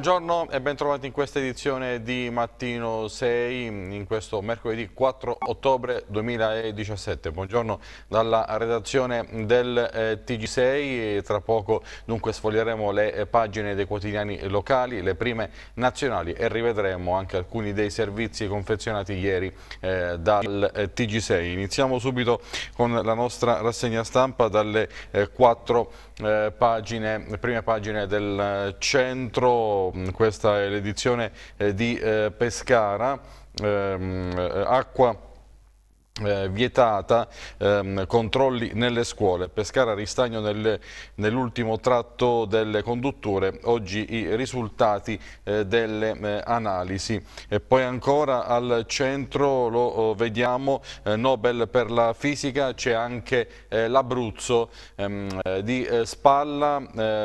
Buongiorno e bentrovati in questa edizione di Mattino 6, in questo mercoledì 4 ottobre 2017. Buongiorno dalla redazione del eh, TG6, tra poco dunque sfoglieremo le eh, pagine dei quotidiani locali, le prime nazionali e rivedremo anche alcuni dei servizi confezionati ieri eh, dal eh, TG6. Iniziamo subito con la nostra rassegna stampa dalle 4 eh, ottobre eh, pagine, prime pagine del eh, centro, mm, questa è l'edizione eh, di eh, Pescara, ehm, acqua eh, vietata, ehm, controlli nelle scuole, Pescara Ristagno nel, nell'ultimo tratto delle condutture, oggi i risultati eh, delle eh, analisi. E poi ancora al centro lo oh, vediamo, eh, Nobel per la fisica, c'è anche eh, l'Abruzzo ehm, eh, di Spalla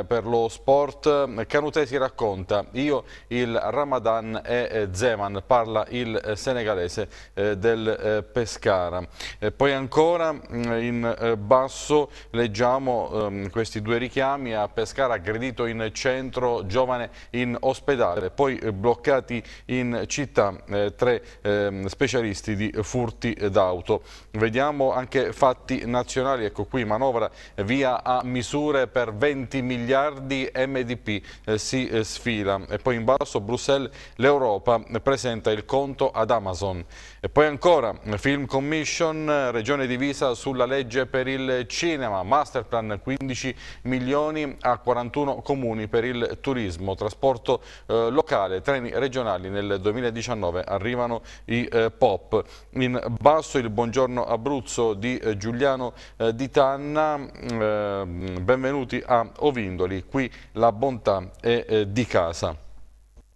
per lo sport, Canutesi racconta, io il Ramadan e Zeman, parla il senegalese del Pescara. Ferrara. Eh, poi ancora mm, in eh, basso leggiamo ehm, questi due richiami a Pescara aggredito in centro, giovane in ospedale, poi eh, bloccati in città eh, tre ehm, specialisti di furti d'auto. Vediamo anche fatti nazionali, ecco qui manovra via a misure per 20 miliardi MDP eh, si eh, sfila e poi in basso Bruxelles l'Europa presenta il conto ad Amazon e poi ancora film commedia Commission, regione divisa sulla legge per il cinema, masterplan 15 milioni a 41 comuni per il turismo, trasporto eh, locale, treni regionali nel 2019 arrivano i eh, POP. In basso il buongiorno Abruzzo di eh, Giuliano eh, Di Tanna, mm, eh, benvenuti a Ovindoli, qui la bontà è eh, di casa.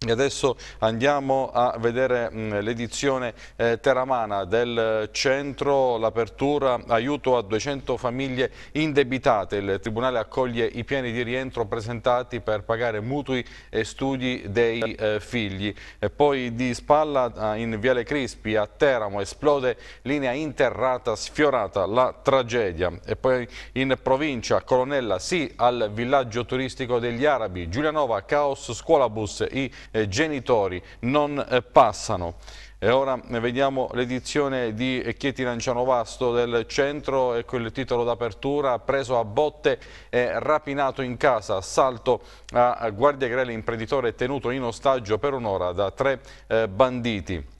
E adesso andiamo a vedere mm, l'edizione eh, teramana del centro, l'apertura, aiuto a 200 famiglie indebitate. Il Tribunale accoglie i piani di rientro presentati per pagare mutui e studi dei eh, figli. E poi di spalla in Viale Crispi a Teramo esplode linea interrata sfiorata la tragedia. E poi in provincia Colonella sì al villaggio turistico degli Arabi, Giulianova, caos, scuolabus, i eh, genitori non eh, passano. E ora eh, vediamo l'edizione di Chieti Lancianovasto del centro ecco il titolo d'apertura preso a botte e rapinato in casa, assalto a Guardia Grele, imprenditore tenuto in ostaggio per un'ora da tre banditi.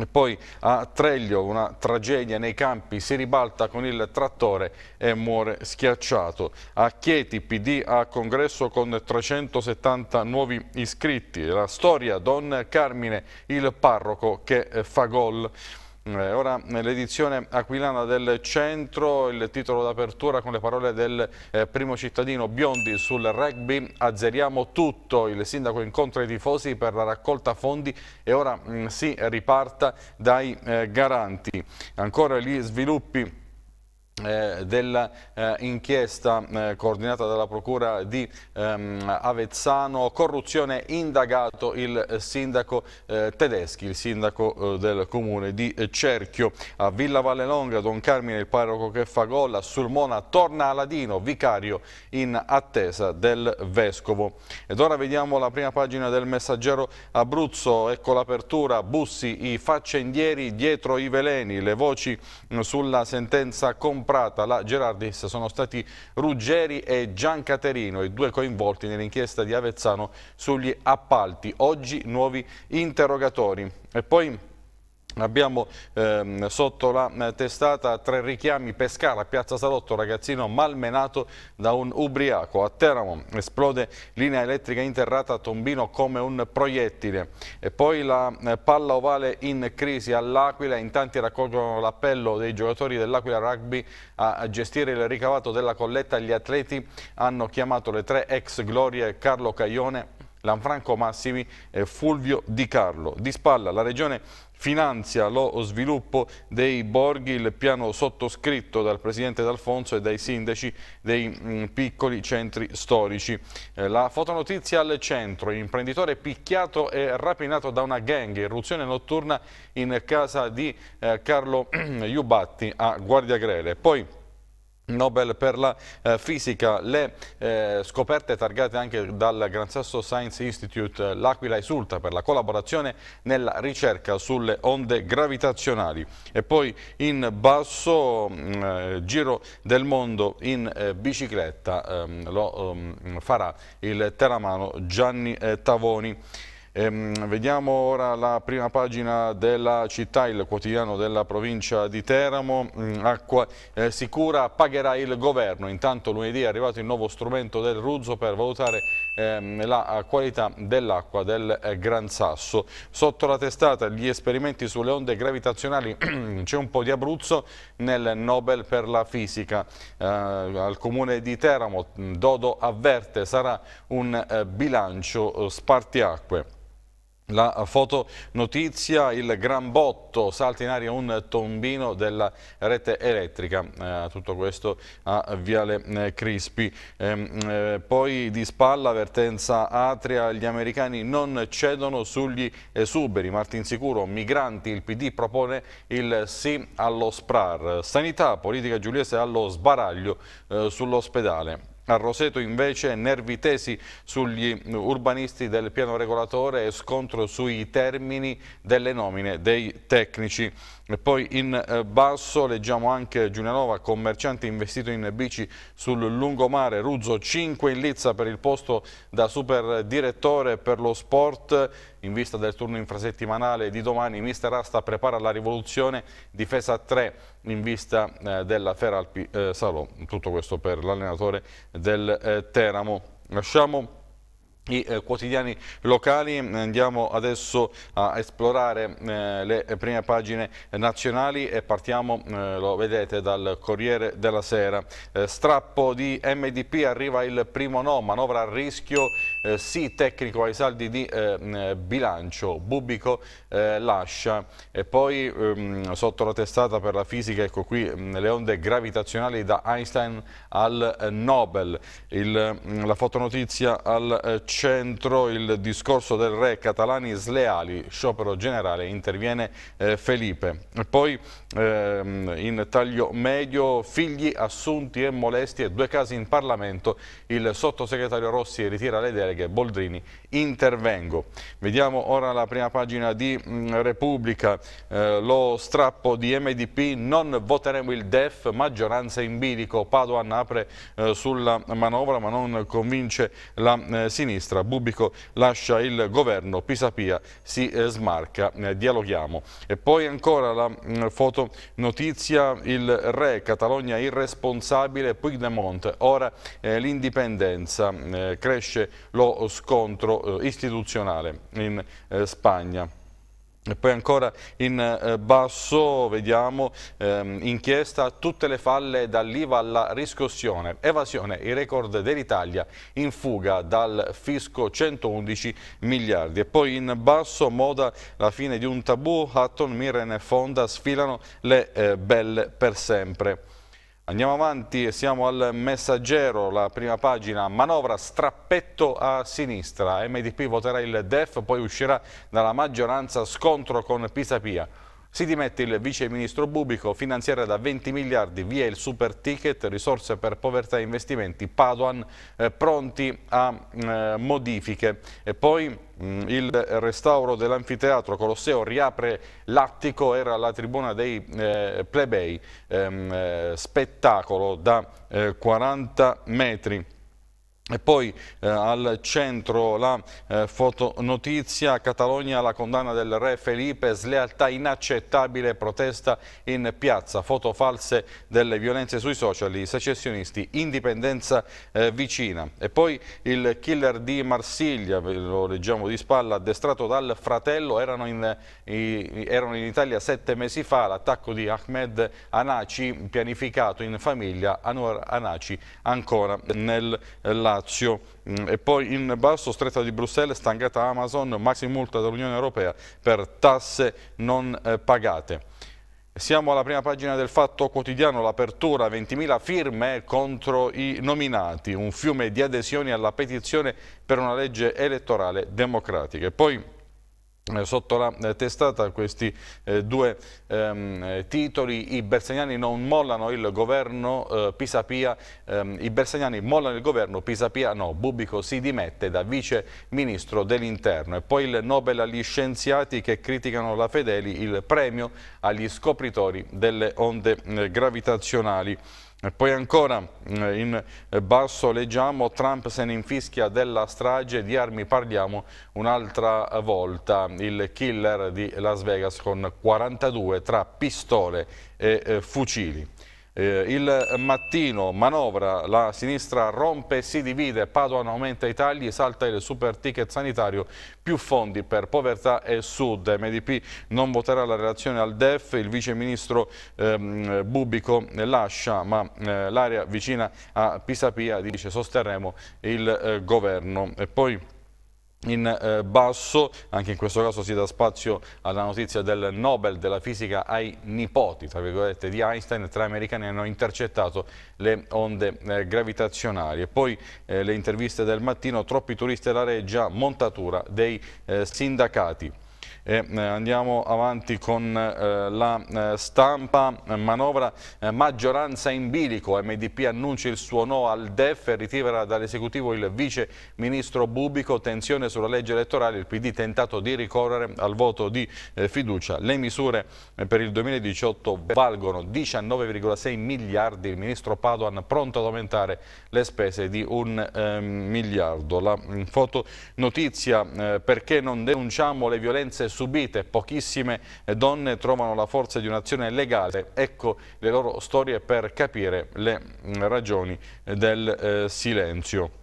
E poi a Treglio una tragedia nei campi, si ribalta con il trattore e muore schiacciato. A Chieti PD a congresso con 370 nuovi iscritti. La storia Don Carmine, il parroco che eh, fa gol. Eh, ora l'edizione aquilana del centro, il titolo d'apertura con le parole del eh, primo cittadino Biondi sul rugby, azzeriamo tutto, il sindaco incontra i tifosi per la raccolta fondi e ora mm, si riparta dai eh, garanti. Ancora gli sviluppi eh, dell'inchiesta eh, eh, coordinata dalla Procura di ehm, Avezzano, corruzione indagato il sindaco eh, Tedeschi, il sindaco eh, del comune di Cerchio. A Villa Vallelonga, Don Carmine, il parroco che fa gol, a Sulmona torna Aladino, vicario in attesa del vescovo. Ed ora vediamo la prima pagina del messaggero Abruzzo, ecco l'apertura, Bussi, i faccendieri dietro i veleni, le voci mm, sulla sentenza completa comprata la Gerardis sono stati Ruggeri e Giancaterino, i due coinvolti nell'inchiesta di Avezzano sugli appalti. Oggi nuovi interrogatori. E poi Abbiamo ehm, sotto la eh, testata tre richiami Pescara, Piazza Salotto, ragazzino malmenato da un ubriaco. A Teramo esplode linea elettrica interrata a Tombino come un proiettile. E poi la eh, palla ovale in crisi all'Aquila, in tanti raccolgono l'appello dei giocatori dell'Aquila Rugby a, a gestire il ricavato della colletta. Gli atleti hanno chiamato le tre ex glorie Carlo Caglione, Lanfranco Massimi e Fulvio Di Carlo. Di spalla la regione finanzia lo sviluppo dei borghi, il piano sottoscritto dal Presidente D'Alfonso e dai sindaci dei mm, piccoli centri storici. Eh, la fotonotizia al centro, imprenditore picchiato e rapinato da una gang, irruzione notturna in casa di eh, Carlo Iubatti a Guardia Grele. Poi Nobel per la eh, fisica, le eh, scoperte targate anche dal Gran Sasso Science Institute, eh, l'Aquila esulta per la collaborazione nella ricerca sulle onde gravitazionali. E poi in basso, mh, mm, eh, giro del mondo in eh, bicicletta, ehm, lo ehm, farà il teramano Gianni eh, Tavoni. Ehm, vediamo ora la prima pagina della città, il quotidiano della provincia di Teramo. Mm, acqua eh, sicura pagherà il governo. Intanto lunedì è arrivato il nuovo strumento del Ruzzo per valutare ehm, la eh, qualità dell'acqua del eh, Gran Sasso. Sotto la testata gli esperimenti sulle onde gravitazionali c'è un po' di Abruzzo nel Nobel per la fisica. Eh, al comune di Teramo mm, Dodo avverte sarà un eh, bilancio eh, spartiacque. La fotonotizia, il gran botto, salta in aria un tombino della rete elettrica, eh, tutto questo a Viale eh, Crispi. Ehm, eh, poi di spalla, vertenza atria, gli americani non cedono sugli esuberi, Martin Sicuro, migranti, il PD propone il sì allo SPRAR. Sanità, politica giuliese allo sbaraglio eh, sull'ospedale. A Roseto invece nervi tesi sugli urbanisti del piano regolatore e scontro sui termini delle nomine dei tecnici. E poi in eh, basso leggiamo anche Giulianova, commerciante investito in bici sul lungomare, Ruzzo 5 in lizza per il posto da super direttore per lo sport. In vista del turno infrasettimanale di domani, Mister Asta prepara la rivoluzione, difesa 3 in vista eh, della Feralpi eh, Salò. Tutto questo per l'allenatore del Teramo. Lasciamo i eh, quotidiani locali. Andiamo adesso a esplorare eh, le prime pagine nazionali e partiamo, eh, lo vedete, dal Corriere della Sera. Eh, strappo di MDP arriva il primo no, manovra a rischio, eh, sì tecnico ai saldi di eh, bilancio, Bubico lascia. E poi ehm, sotto la testata per la fisica, ecco qui, le onde gravitazionali da Einstein al Nobel. Il, la fotonotizia al eh, centro il discorso del re catalani sleali, sciopero generale, interviene eh, Felipe. Poi ehm, in taglio medio figli assunti e molesti e due casi in Parlamento, il sottosegretario Rossi ritira le deleghe, Boldrini intervengo. Vediamo ora la prima pagina di mh, mm, Repubblica, eh, lo strappo di MDP, non voteremo il DEF, maggioranza in bilico, Padoan apre eh, sulla manovra ma non convince la eh, sinistra sinistra. Bubico lascia il governo, Pisapia si eh, smarca, eh, dialoghiamo. E poi ancora la mm, foto notizia, il re, Catalogna irresponsabile, Puigdemont, ora eh, l'indipendenza, eh, cresce lo scontro eh, istituzionale in eh, Spagna. E poi ancora in eh, basso vediamo ehm, inchiesta tutte le falle dall'IVA alla riscossione, evasione, i record dell'Italia in fuga dal fisco 111 miliardi. E poi in basso moda la fine di un tabù, Hatton, Mirren e Fonda sfilano le eh, belle per sempre. Andiamo avanti e siamo al messaggero, la prima pagina, manovra strappetto a sinistra, MDP voterà il DEF, poi uscirà dalla maggioranza scontro con Pisapia. Si dimette il vice ministro Bubico, finanziaria da 20 miliardi, via il super ticket, risorse per povertà e investimenti, Paduan eh, pronti a mm, eh, modifiche. E poi mh, mm, il restauro dell'anfiteatro Colosseo riapre l'attico, era la tribuna dei eh, plebei, ehm, eh, spettacolo da 40 eh, metri. E poi eh, al centro la eh, fotonotizia, Catalogna la condanna del re Felipe, slealtà inaccettabile, protesta in piazza, foto false delle violenze sui social, i secessionisti, indipendenza eh, vicina. E poi il killer di Marsiglia, lo leggiamo di spalla, addestrato dal fratello, erano in, i, erano in Italia sette mesi fa, l'attacco di Ahmed Anaci pianificato in famiglia, Anwar Anaci ancora nel lato eh, Lazio mm, e poi in basso stretta di Bruxelles stangata Amazon, maxi multa dall'Unione Europea per tasse non eh, pagate. Siamo alla prima pagina del Fatto Quotidiano, l'apertura, 20.000 firme contro i nominati, un fiume di adesioni alla petizione per una legge elettorale democratica. E poi eh, sotto la eh, testata questi eh, due ehm, eh, titoli, i bersegnani non mollano il governo, eh, Pisapia, ehm, i bersegnani mollano il governo, Pisapia no, Bubico si dimette da vice ministro dell'interno e poi il Nobel agli scienziati che criticano la Fedeli, il premio agli scopritori delle onde eh, gravitazionali. Eh, poi ancora eh, in eh, basso leggiamo Trump se ne infischia della strage, di armi parliamo un'altra volta, il killer di Las Vegas con 42 tra pistole e fucili. Eh, il mattino manovra, la sinistra rompe, e si divide, Padoan aumenta i tagli, salta il super ticket sanitario, più fondi per povertà e sud. MDP non voterà la relazione al DEF, il vice ministro ehm, Bubico lascia, ma eh, l'area vicina a Pisapia dice sosterremo il eh, governo. E poi in eh, basso, anche in questo caso si dà spazio alla notizia del Nobel della fisica ai nipoti, tra virgolette, di Einstein, tre americani hanno intercettato le onde eh, gravitazionali. E poi eh, le interviste del mattino, troppi turisti alla reggia, montatura dei eh, sindacati. E, eh, andiamo avanti con eh, la eh, stampa, manovra maggioranza in bilico, MDP annuncia il suo no al DEF, ritira dall'esecutivo il vice ministro Bubico, tensione sulla legge elettorale, il PD tentato di ricorrere al voto di fiducia. Le misure per il 2018 valgono 19,6 miliardi, il ministro Padoan pronto ad aumentare le spese di un eh, miliardo. La fotonotizia eh, perché non denunciamo le violenze su subite, pochissime eh, donne trovano la forza di un'azione legale. Ecco le loro storie per capire le mm, ragioni eh, del eh, silenzio.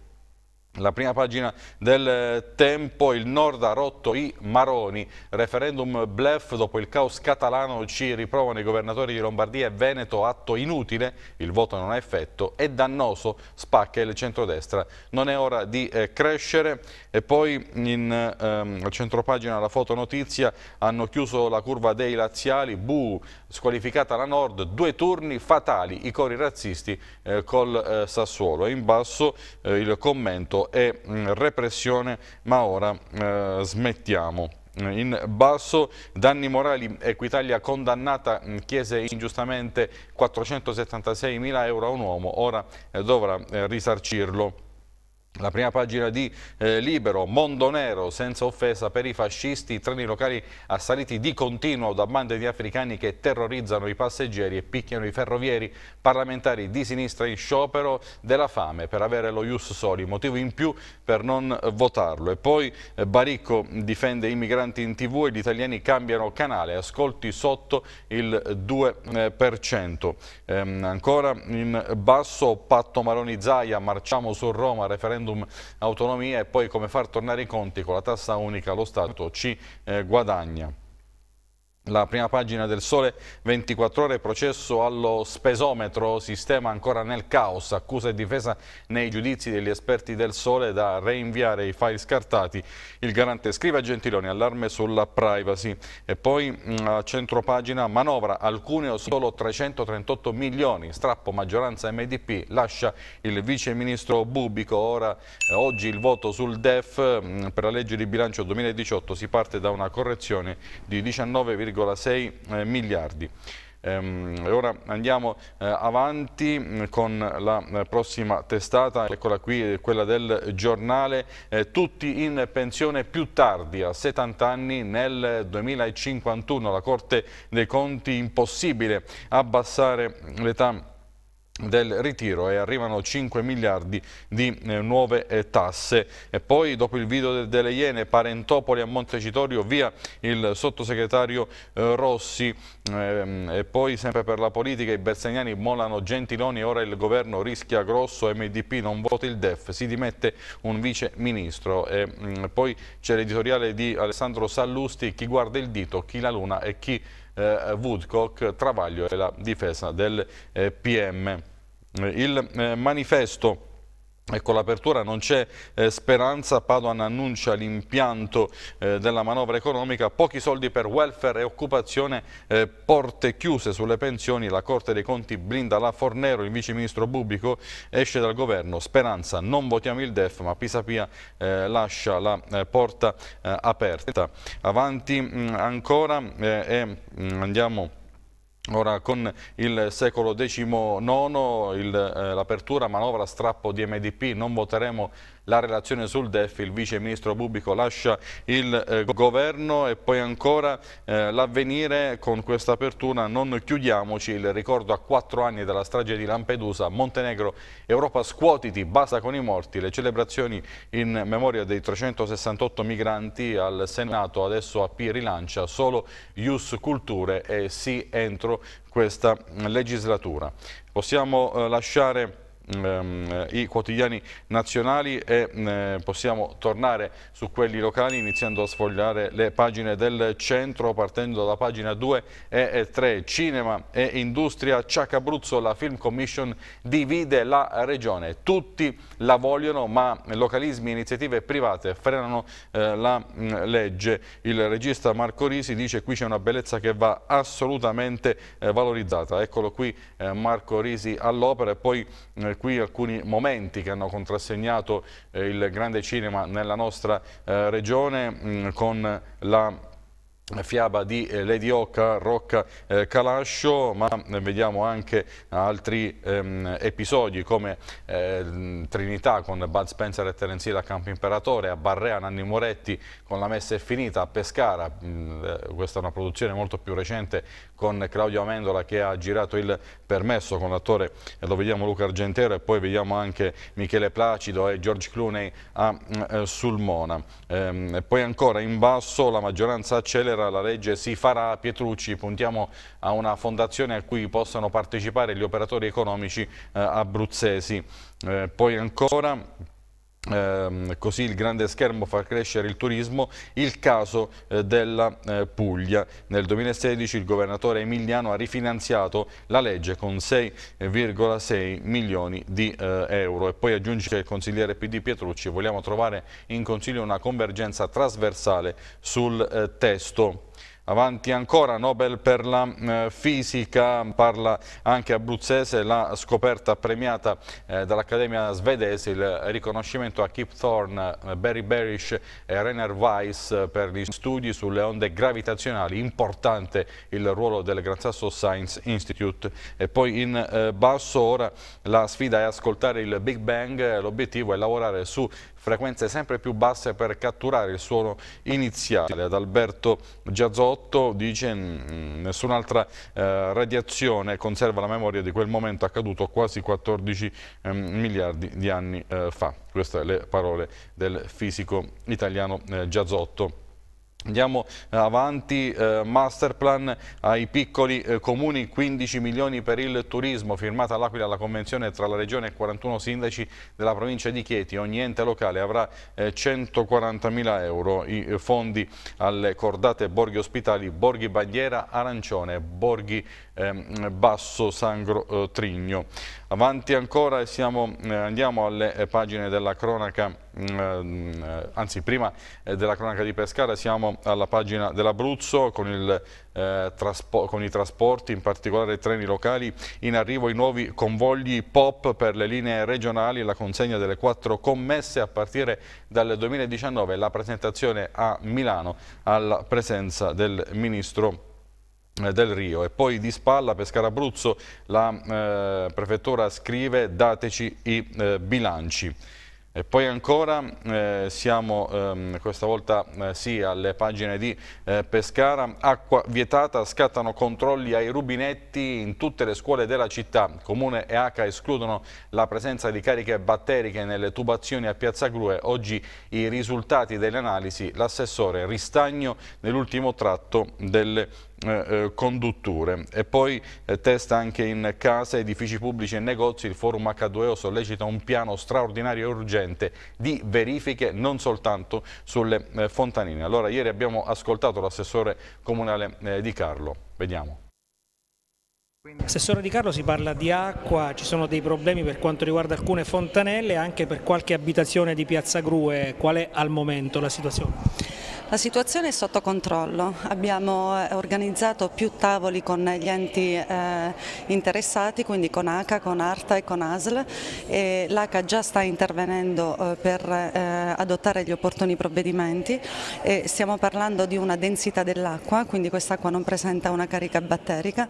La prima pagina del eh, tempo, il nord ha rotto i maroni, referendum blef dopo il caos catalano ci riprovano i governatori di Lombardia e Veneto, atto inutile, il voto non ha effetto, è dannoso, spacca il centrodestra, non è ora di eh, crescere e poi in ehm, pagina la fotonotizia hanno chiuso la curva dei laziali, bu, squalificata la nord, due turni fatali, i cori razzisti eh, col eh, Sassuolo e in basso eh, il commento e è mm, repressione, ma ora eh, smettiamo in basso. Danni morali, Equitalia condannata, mm, chiese ingiustamente 476 mila euro a un uomo, ora eh, dovrà eh, risarcirlo. La prima pagina di eh, Libero, Mondo Nero, senza offesa per i fascisti, i treni locali assaliti di continuo da bande di africani che terrorizzano i passeggeri e picchiano i ferrovieri, parlamentari di sinistra in sciopero della fame per avere lo Ius Soli, motivo in più per non eh, votarlo. E poi eh, Baricco difende i migranti in tv e gli italiani cambiano canale, ascolti sotto il 2%. Eh, ehm, ancora in basso Patto Maroni-Zaia, marciamo su Roma, referendum referendum autonomia e poi come far tornare i conti con la tassa unica lo Stato ci eh, guadagna. La prima pagina del Sole 24 ore, processo allo spesometro, sistema ancora nel caos, accusa e difesa nei giudizi degli esperti del Sole da reinviare i file scartati. Il garante scrive a Gentiloni, allarme sulla privacy. E poi mm, a centro pagina, manovra alcune o solo 338 milioni, strappo maggioranza MDP, lascia il vice ministro Bubico. Ora, eh, oggi il voto sul DEF mm, per la legge di bilancio 2018 si parte da una correzione di 19,5%. 1,6 eh, miliardi. Ehm, e ora andiamo eh, avanti mm, con la eh, prossima testata, eccola qui, quella del giornale Tutti in pensione più tardi, a 70 anni nel 2051. La Corte dei Conti impossibile abbassare l'età del ritiro e arrivano 5 miliardi di eh, nuove eh, tasse. E poi dopo il video de delle Iene, Parentopoli a Montecitorio, via il sottosegretario eh, Rossi ehm, e poi sempre per la politica i bersegnani molano Gentiloni, ora il governo rischia grosso, MDP non vota il DEF, si dimette un vice ministro. E, mh, mm, poi c'è l'editoriale di Alessandro Sallusti, chi guarda il dito, chi la luna e chi eh, Woodcock, Travaglio e la difesa del eh, PM. Il eh, manifesto Ecco l'apertura, non c'è eh, speranza, Padoan annuncia l'impianto eh, della manovra economica, pochi soldi per welfare e occupazione, eh, porte chiuse sulle pensioni, la Corte dei Conti blinda la Fornero, il vice ministro Bubico esce dal governo, speranza, non votiamo il DEF ma Pisapia eh, lascia la eh, porta eh, aperta. Avanti mh, mm, ancora e mh, mm, andiamo Ora con il secolo XIX eh, l'apertura manovra strappo di MDP non voteremo la relazione sul DEF, il vice ministro Bubico lascia il eh, governo e poi ancora eh, l'avvenire con questa apertura non chiudiamoci, il ricordo a quattro anni dalla strage di Lampedusa, Montenegro, Europa scuotiti, basta con i morti, le celebrazioni in memoria dei 368 migranti al Senato, adesso AP rilancia solo Ius Culture e sì entro questa mm, legislatura. Possiamo eh, lasciare ehm, i quotidiani nazionali e eh, possiamo tornare su quelli locali iniziando a sfogliare le pagine del centro partendo dalla pagina 2 e 3. Cinema e industria Ciacabruzzo, la Film Commission divide la regione. Tutti la vogliono ma localismi e iniziative private frenano eh, la mh, mm, legge. Il regista Marco Risi dice qui c'è una bellezza che va assolutamente eh, valorizzata. Eccolo qui eh, Marco Risi all'opera e poi eh, qui alcuni momenti che hanno contrassegnato eh, il grande cinema nella nostra eh, regione mm, con la fiaba di eh, Lady Oca, Rocca eh, Calascio, ma eh, vediamo anche altri ehm, episodi come eh, Trinità con Bud Spencer e Terence Hill a Campo Imperatore, a Barrea Nanni Moretti con La Messa è finita, a Pescara, mh, mm, eh, questa è una produzione molto più recente con Claudio Amendola che ha girato il permesso con l'attore, lo vediamo Luca Argentero e poi vediamo anche Michele Placido e George Clooney a mm, Sulmona. Ehm, poi ancora in basso la maggioranza accelera terra, la legge si farà, a Pietrucci, puntiamo a una fondazione a cui possano partecipare gli operatori economici eh, abruzzesi. Eh, poi ancora... Eh, così il grande schermo fa crescere il turismo, il caso eh, della eh, Puglia. Nel 2016 il governatore Emiliano ha rifinanziato la legge con 6,6 milioni di eh, euro e poi aggiunge il consigliere PD Pietrucci vogliamo trovare in Consiglio una convergenza trasversale sul eh, testo Avanti ancora Nobel per la eh, fisica, parla anche abruzzese la scoperta premiata eh, dall'Accademia svedese, il riconoscimento a Kip Thorne, eh, Barry Berish e Rainer Weiss per gli studi sulle onde gravitazionali, importante il ruolo del Gran Sasso Science Institute. E poi in eh, basso ora la sfida è ascoltare il Big Bang, eh, l'obiettivo è lavorare su frequenze sempre più basse per catturare il suono iniziale. Ad Alberto Giazzotto dice mm, mm, nessun'altra eh, radiazione conserva la memoria di quel momento accaduto quasi 14 eh, miliardi di anni eh, fa. Queste le parole del fisico italiano eh, Giazzotto. Andiamo eh, avanti, eh, masterplan ai piccoli eh, comuni, 15 milioni per il turismo, firmata all'Aquila la convenzione tra la regione e 41 sindaci della provincia di Chieti, ogni ente locale avrà eh, 140 mila euro, i eh, fondi alle cordate Borghi Ospitali, Borghi Bandiera, Arancione, Borghi ehm, Basso Sangro eh, Trigno. Avanti ancora siamo, eh, andiamo alle eh, pagine della cronaca, mh, mm, eh, anzi prima eh, della cronaca di Pescara siamo alla pagina dell'Abruzzo con il con i trasporti, in particolare i treni locali, in arrivo i nuovi convogli POP per le linee regionali, la consegna delle quattro commesse a partire dal 2019 e la presentazione a Milano alla presenza del Ministro eh, del Rio e poi di spalla Pescara Abruzzo la eh, prefettura scrive dateci i eh, bilanci e poi ancora eh, siamo ehm, questa volta eh, sì alle pagine di eh, Pescara acqua vietata scattano controlli ai rubinetti in tutte le scuole della città comune e ACA escludono la presenza di cariche batteriche nelle tubazioni a Piazza Grue oggi i risultati delle analisi l'assessore Ristagno nell'ultimo tratto delle eh, eh condutture. E poi eh, test anche in casa, edifici pubblici e negozi, il forum H2O sollecita un piano straordinario e urgente di verifiche non soltanto sulle eh, fontanine. Allora ieri abbiamo ascoltato l'assessore comunale eh, di Carlo, vediamo. Assessore Di Carlo si parla di acqua, ci sono dei problemi per quanto riguarda alcune fontanelle e anche per qualche abitazione di Piazza Grue, qual è al momento la situazione? La situazione è sotto controllo, abbiamo eh, organizzato più tavoli con gli enti eh, interessati, quindi con ACA, con ARTA e con ASL l'ACA già sta intervenendo eh, per eh, adottare gli opportuni provvedimenti e stiamo parlando di una densità dell'acqua, quindi quest'acqua non presenta una carica batterica,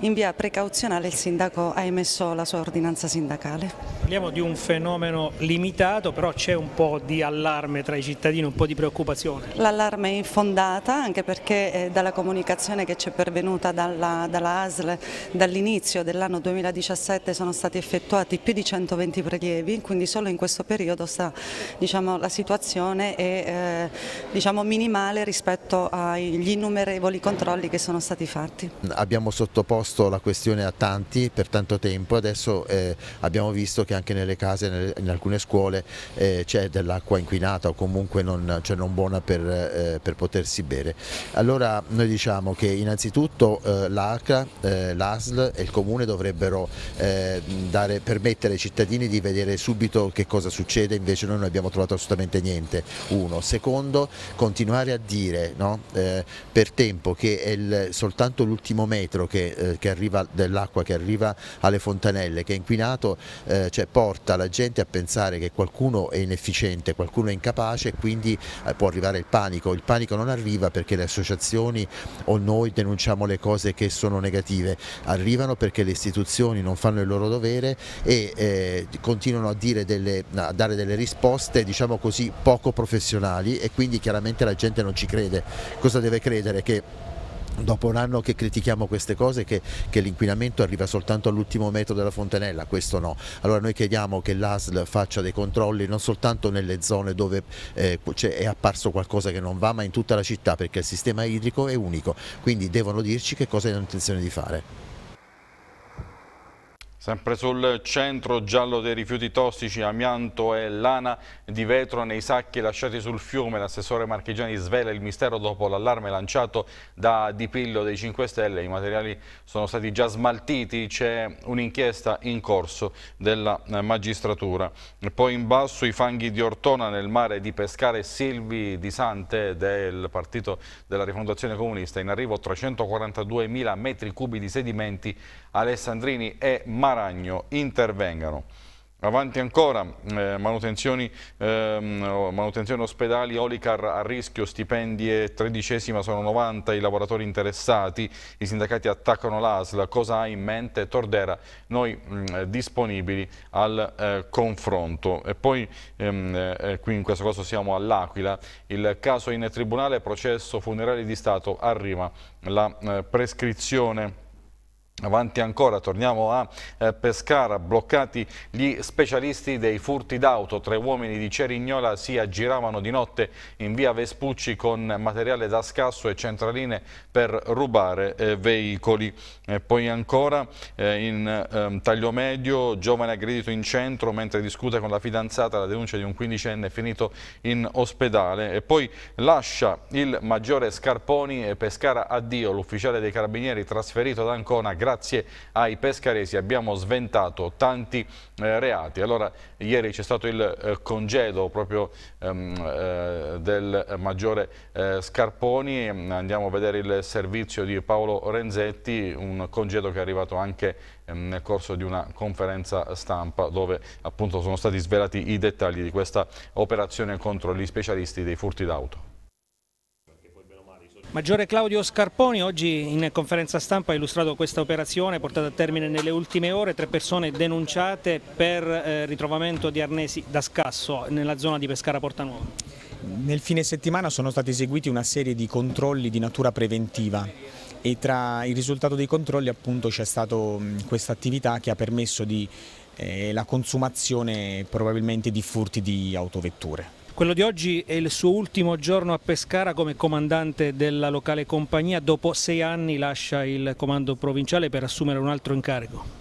in via precauzionale il sindaco ha emesso la sua ordinanza sindacale. Parliamo di un fenomeno limitato, però c'è un po' di allarme tra i cittadini, un po' di preoccupazione. L'allarme l'allarme è infondata anche perché eh, dalla comunicazione che ci è pervenuta dalla, dalla ASL dall'inizio dell'anno 2017 sono stati effettuati più di 120 prelievi, quindi solo in questo periodo sta, diciamo, la situazione è eh, diciamo, minimale rispetto agli innumerevoli controlli che sono stati fatti. Abbiamo sottoposto la questione a tanti per tanto tempo, adesso eh, abbiamo visto che anche nelle case, in alcune scuole eh, c'è dell'acqua inquinata o comunque non, cioè non buona per eh, per potersi bere. Allora noi diciamo che innanzitutto eh, l'ACRA, eh, l'ASL e il Comune dovrebbero eh, dare, permettere ai cittadini di vedere subito che cosa succede, invece noi non abbiamo trovato assolutamente niente, uno. Secondo, continuare a dire no, eh, per tempo che è il, soltanto l'ultimo metro eh, dell'acqua che arriva alle fontanelle, che è inquinato, cioè porta la gente a pensare che qualcuno è inefficiente, qualcuno è incapace e quindi può arrivare il panico panico, il panico non arriva perché le associazioni o noi denunciamo le cose che sono negative, arrivano perché le istituzioni non fanno il loro dovere e eh, continuano a, delle, a, dare delle risposte diciamo così poco professionali e quindi chiaramente la gente non ci crede. Cosa deve credere? Che dopo un anno che critichiamo queste cose, che, che l'inquinamento arriva soltanto all'ultimo metro della fontanella, questo no. Allora noi chiediamo che l'ASL faccia dei controlli non soltanto nelle zone dove eh, cioè, è apparso qualcosa che non va, ma in tutta la città, perché il sistema idrico è unico, quindi devono dirci che cosa hanno intenzione di fare. Sempre sul centro giallo dei rifiuti tossici, amianto e lana di vetro nei sacchi lasciati sul fiume, l'assessore Marchigiani svela il mistero dopo l'allarme lanciato da Di Pillo dei 5 Stelle, i materiali sono stati già smaltiti, c'è un'inchiesta in corso della magistratura. poi in basso i fanghi di Ortona nel mare di Pescare, Silvi Di Sante del partito della rifondazione comunista, in arrivo 342.000 metri cubi di sedimenti Alessandrini e Maragno intervengano. Avanti ancora, eh, manutenzioni, ehm, manutenzione ospedali, Olicar a rischio, stipendi e tredicesima sono 90 i lavoratori interessati, i sindacati attaccano l'ASL, cosa ha in mente Tordera? Noi mh, mm, eh, disponibili al eh, confronto. E poi, ehm, eh, eh, qui in questo caso siamo all'Aquila, il caso in tribunale, processo funerale di Stato, arriva la eh, prescrizione Avanti ancora, torniamo a eh, Pescara, bloccati gli specialisti dei furti d'auto. Tre uomini di Cerignola si aggiravano di notte in via Vespucci con materiale da scasso e centraline per rubare eh, veicoli. E poi ancora eh, in ehm, taglio medio, giovane aggredito in centro mentre discute con la fidanzata la denuncia di un quindicenne finito in ospedale. E poi lascia il maggiore Scarponi e Pescara addio, l'ufficiale dei carabinieri trasferito ad Ancona grazie ai pescaresi abbiamo sventato tanti eh, reati. Allora, ieri c'è stato il eh, congedo proprio ehm, eh, del maggiore eh, Scarponi, andiamo a vedere il servizio di Paolo Renzetti, un congedo che è arrivato anche ehm, nel corso di una conferenza stampa dove appunto sono stati svelati i dettagli di questa operazione contro gli specialisti dei furti d'auto. Maggiore Claudio Scarponi oggi in conferenza stampa ha illustrato questa operazione portata a termine nelle ultime ore, tre persone denunciate per eh, ritrovamento di arnesi da scasso nella zona di Pescara Porta Nuova. Nel fine settimana sono stati eseguiti una serie di controlli di natura preventiva e tra il risultato dei controlli appunto c'è stata mm, questa attività che ha permesso di, eh, la consumazione probabilmente di furti di autovetture. Quello di oggi è il suo ultimo giorno a Pescara come comandante della locale compagnia. Dopo sei anni lascia il comando provinciale per assumere un altro incarico.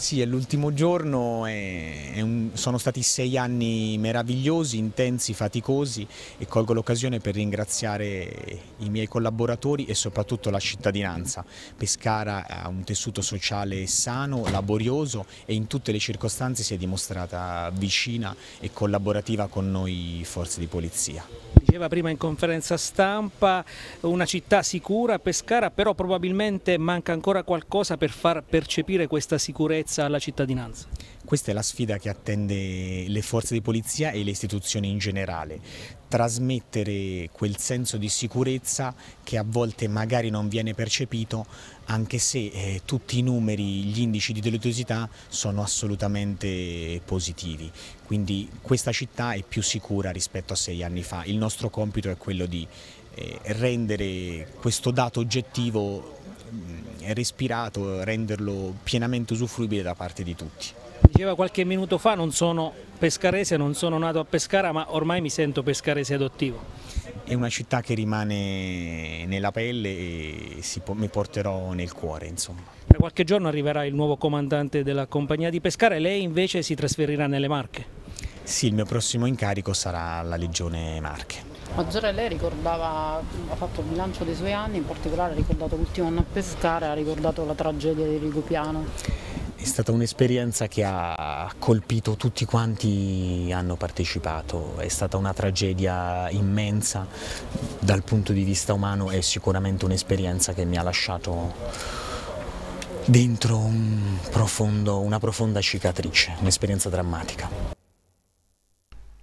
Sì, è l'ultimo giorno, è, è un, sono stati sei anni meravigliosi, intensi, faticosi e colgo l'occasione per ringraziare i miei collaboratori e soprattutto la cittadinanza. Pescara ha un tessuto sociale sano, laborioso e in tutte le circostanze si è dimostrata vicina e collaborativa con noi forze di polizia diceva prima in conferenza stampa, una città sicura, Pescara, però probabilmente manca ancora qualcosa per far percepire questa sicurezza alla cittadinanza. Questa è la sfida che attende le forze di polizia e le istituzioni in generale, trasmettere quel senso di sicurezza che a volte magari non viene percepito anche se eh, tutti i numeri, gli indici di delittuosità sono assolutamente positivi. Quindi questa città è più sicura rispetto a sei anni fa. Il nostro compito è quello di eh, rendere questo dato oggettivo mm, respirato, renderlo pienamente usufruibile da parte di tutti. Diceva qualche minuto fa non sono pescarese, non sono nato a Pescara ma ormai mi sento pescarese adottivo. È una città che rimane nella pelle e po mi porterò nel cuore insomma. Tra qualche giorno arriverà il nuovo comandante della compagnia di Pescara e lei invece si trasferirà nelle Marche? Sì, il mio prossimo incarico sarà la Legione Marche. Maggiore lei ricordava, ha fatto il bilancio dei suoi anni, in particolare ha ricordato l'ultimo anno a Pescara, ha ricordato la tragedia di Rigopiano. È stata un'esperienza che ha colpito tutti quanti hanno partecipato, è stata una tragedia immensa, dal punto di vista umano è sicuramente un'esperienza che mi ha lasciato dentro un profondo, una profonda cicatrice, un'esperienza drammatica.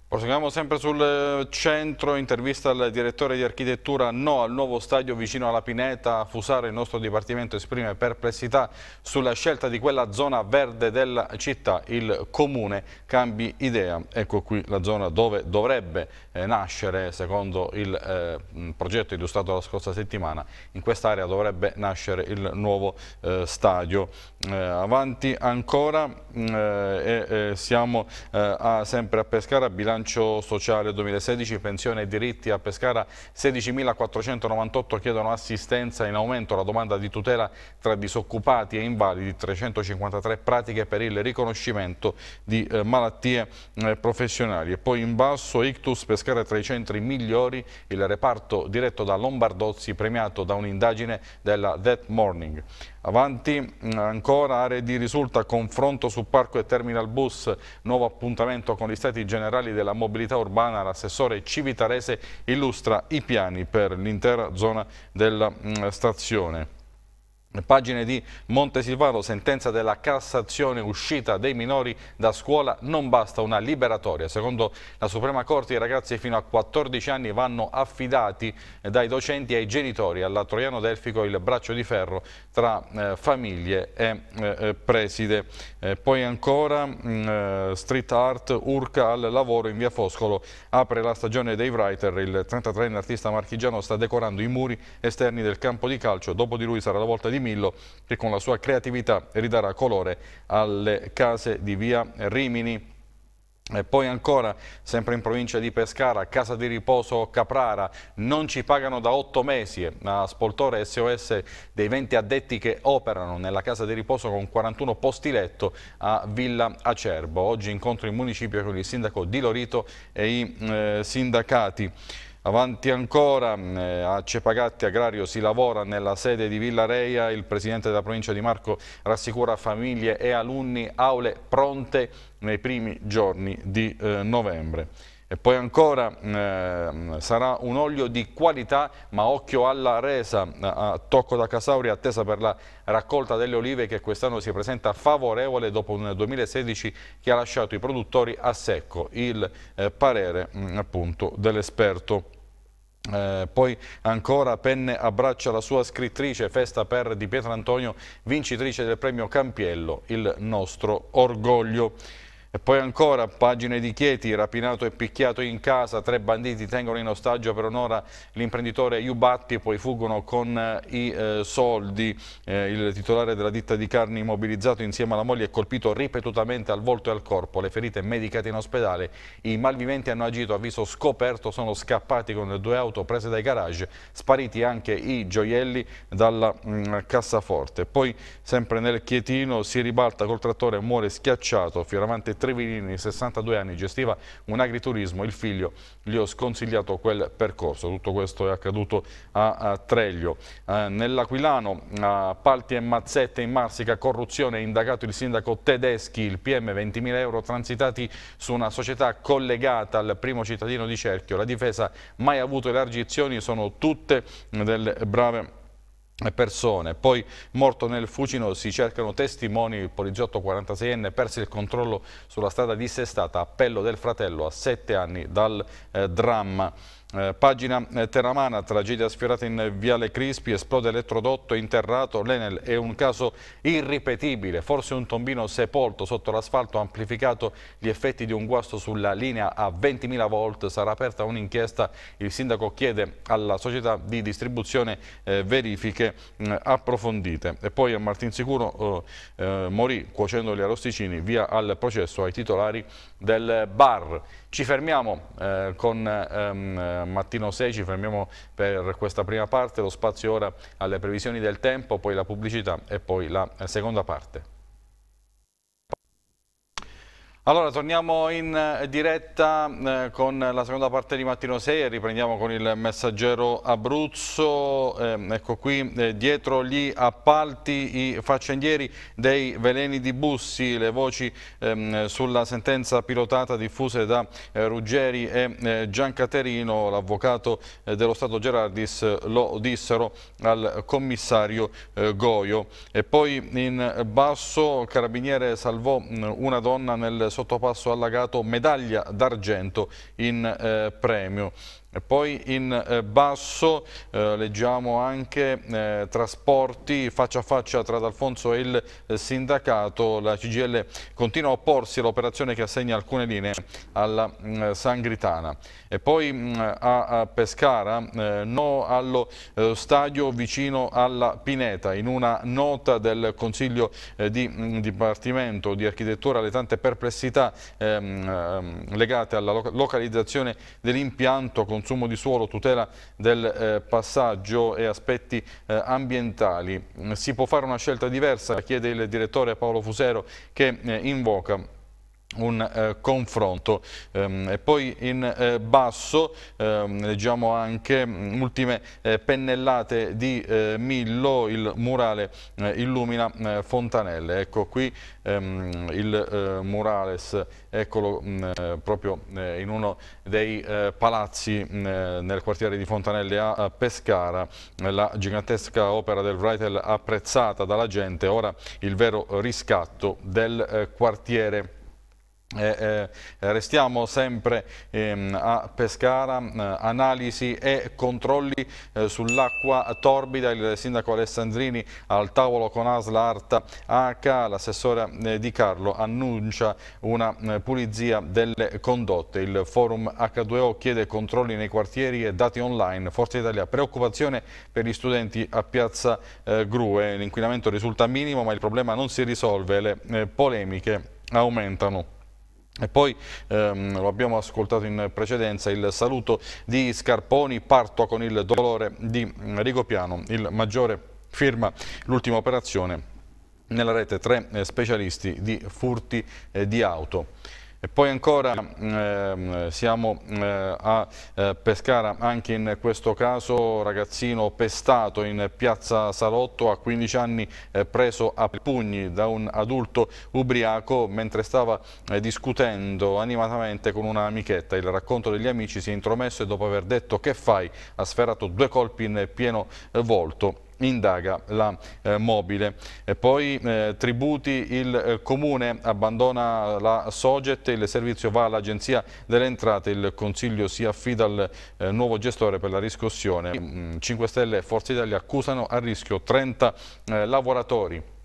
Proseguiamo sempre sul eh, centro, intervista al direttore di architettura No al nuovo stadio vicino alla Pineta. Fusare il nostro dipartimento esprime perplessità sulla scelta di quella zona verde della città. Il comune cambi idea. Ecco qui la zona dove dovrebbe eh, nascere, secondo il eh, progetto illustrato la scorsa settimana, in quest'area dovrebbe nascere il nuovo eh, stadio. Eh, avanti ancora, eh, siamo a, sempre a Pescara, bilancio bilancio sociale 2016, pensione e diritti a Pescara 16.498 chiedono assistenza in aumento la domanda di tutela tra disoccupati e invalidi, 353 pratiche per il riconoscimento di eh, malattie eh, professionali. E poi in basso Ictus Pescara tra i centri migliori, il reparto diretto da Lombardozzi premiato da un'indagine della Death Morning. Avanti mm, ancora aree di risulta, confronto su parco e terminal bus, nuovo appuntamento con gli stati generali della mobilità urbana, l'assessore Civitarese illustra i piani per l'intera zona della mm, stazione. Pagine di Montesilvano, sentenza della Cassazione, uscita dei minori da scuola, non basta una liberatoria. Secondo la Suprema Corte i ragazzi fino a 14 anni vanno affidati eh, dai docenti ai genitori. Alla Troiano Delfico il braccio di ferro tra eh, famiglie e eh, eh preside. Eh, poi ancora mh, mm, eh, street art, urca al lavoro in via Foscolo. Apre la stagione dei writer, il 33enne artista marchigiano sta decorando i muri esterni del campo di calcio. Dopo di lui sarà la volta di Milano Millo che con la sua creatività ridarà colore alle case di via Rimini. E poi ancora, sempre in provincia di Pescara, casa di riposo Caprara, non ci pagano da otto mesi, eh, a Spoltore SOS dei 20 addetti che operano nella casa di riposo con 41 posti letto a Villa Acerbo. Oggi incontro in municipio con il sindaco di Lorito e i eh, sindacati. Avanti ancora, eh, a Cepagatti Agrario si lavora nella sede di Villa Reia, il presidente della provincia di Marco rassicura famiglie e alunni, aule pronte nei primi giorni di eh, novembre. E poi ancora eh, sarà un olio di qualità ma occhio alla resa a Tocco da Casauri attesa per la raccolta delle olive che quest'anno si presenta favorevole dopo un 2016 che ha lasciato i produttori a secco il eh, parere mm, appunto dell'esperto. Eh, poi ancora Penne abbraccia la sua scrittrice, festa per Di Pietro Antonio, vincitrice del premio Campiello, il nostro orgoglio. E poi ancora, pagine di Chieti, rapinato e picchiato in casa, tre banditi tengono in ostaggio per un'ora l'imprenditore Iubatti, poi fuggono con eh, i eh, soldi. Eh, il titolare della ditta di carni immobilizzato insieme alla moglie è colpito ripetutamente al volto e al corpo, le ferite medicate in ospedale, i malviventi hanno agito a viso scoperto, sono scappati con le due auto prese dai garage, spariti anche i gioielli dalla mh, mm, cassaforte. Poi sempre nel Chietino si ribalta col trattore e muore schiacciato, fioramante Trevilini, 62 anni, gestiva un agriturismo, il figlio gli ho sconsigliato quel percorso. Tutto questo è accaduto a, Treglio. Eh, Nell'Aquilano, a Palti e Mazzette in Marsica, corruzione, indagato il sindaco Tedeschi, il PM 20.000 euro transitati su una società collegata al primo cittadino di Cerchio. La difesa mai avuto elargizioni, sono tutte delle brave eh, persone. Poi morto nel fucino si cercano testimoni, il poliziotto 46enne perse il controllo sulla strada dissestata, appello del fratello a sette anni dal eh, dramma. Eh, pagina eh, Terramana, tragedia sfiorata in Viale Crispi, esplode elettrodotto interrato, l'Enel è un caso irripetibile, forse un tombino sepolto sotto l'asfalto ha amplificato gli effetti di un guasto sulla linea a 20.000 volt, sarà aperta un'inchiesta, il sindaco chiede alla società di distribuzione eh, verifiche mh, mm, approfondite. E poi a Martinsicuro oh, eh, morì cuocendo gli arrosticini, via al processo ai titolari del bar. Ci fermiamo eh, con ehm, Mattino 6, ci fermiamo per questa prima parte, lo spazio ora alle previsioni del tempo, poi la pubblicità e poi la eh, seconda parte. Allora, torniamo in eh, diretta eh, con la seconda parte di Mattino 6 e riprendiamo con il messaggero Abruzzo. Eh, ecco qui, eh, dietro gli appalti, i faccendieri dei veleni di Bussi, le voci ehm, sulla sentenza pilotata diffuse da eh, Ruggeri e eh, Giancaterino, l'avvocato dello Stato Gerardis, lo dissero al commissario Goio. E poi in basso, Carabiniere salvò mh, mm, una donna nel suo sottopasso allagato medaglia d'argento in eh, premio. E poi in eh, basso eh, leggiamo anche eh, trasporti faccia a faccia tra D'Alfonso e il eh, sindacato. La CGL continua a opporsi all'operazione che assegna alcune linee alla mh, mm, Sangritana. E poi mh, mm, a, a, Pescara, eh, no allo eh, stadio vicino alla Pineta. In una nota del Consiglio di mh, mm, Dipartimento di Architettura le tante perplessità ehm, ehm legate alla lo localizzazione dell'impianto con consumo di suolo, tutela del eh, passaggio e aspetti eh, ambientali. Si può fare una scelta diversa, chiede il direttore Paolo Fusero che eh, invoca un eh, confronto. Ehm, e poi in eh, basso ehm, leggiamo anche mh, mm, ultime eh, pennellate di eh, Millo, il murale eh, illumina eh, Fontanelle. Ecco qui ehm, il murales, eccolo mh, mm, proprio in uno dei palazzi mh, mm, nel quartiere di Fontanelle a, a Pescara, la gigantesca opera del Wrightel apprezzata dalla gente, ora il vero riscatto del quartiere eh, eh, restiamo sempre ehm, a Pescara, eh, analisi e controlli eh, sull'acqua torbida, il sindaco Alessandrini al tavolo con Asla Arta AH, l'assessore eh, Di Carlo annuncia una eh, pulizia delle condotte, il forum H2O chiede controlli nei quartieri e dati online, Forza Italia preoccupazione per gli studenti a Piazza Grue, l'inquinamento risulta minimo ma il problema non si risolve, le polemiche aumentano. E poi, ehm, lo abbiamo ascoltato in precedenza, il saluto di Scarponi, parto con il dolore di mm, Rigopiano, il maggiore firma l'ultima operazione nella rete tre eh, specialisti di furti eh, di auto. E poi ancora mm, ehm, siamo eh, a eh, Pescara, anche in questo caso ragazzino pestato in piazza Salotto a 15 anni eh, preso a pugni da un adulto ubriaco mentre stava eh, discutendo animatamente con una amichetta. Il racconto degli amici si è intromesso e dopo aver detto che fai ha sferrato due colpi in pieno volto indaga la eh, mobile. E poi eh, tributi, il eh, comune abbandona la Soget, il servizio va all'Agenzia delle Entrate, il Consiglio si affida al eh, nuovo gestore per la riscossione. 5 mm, Stelle e Forza Italia accusano a rischio 30 eh, lavoratori.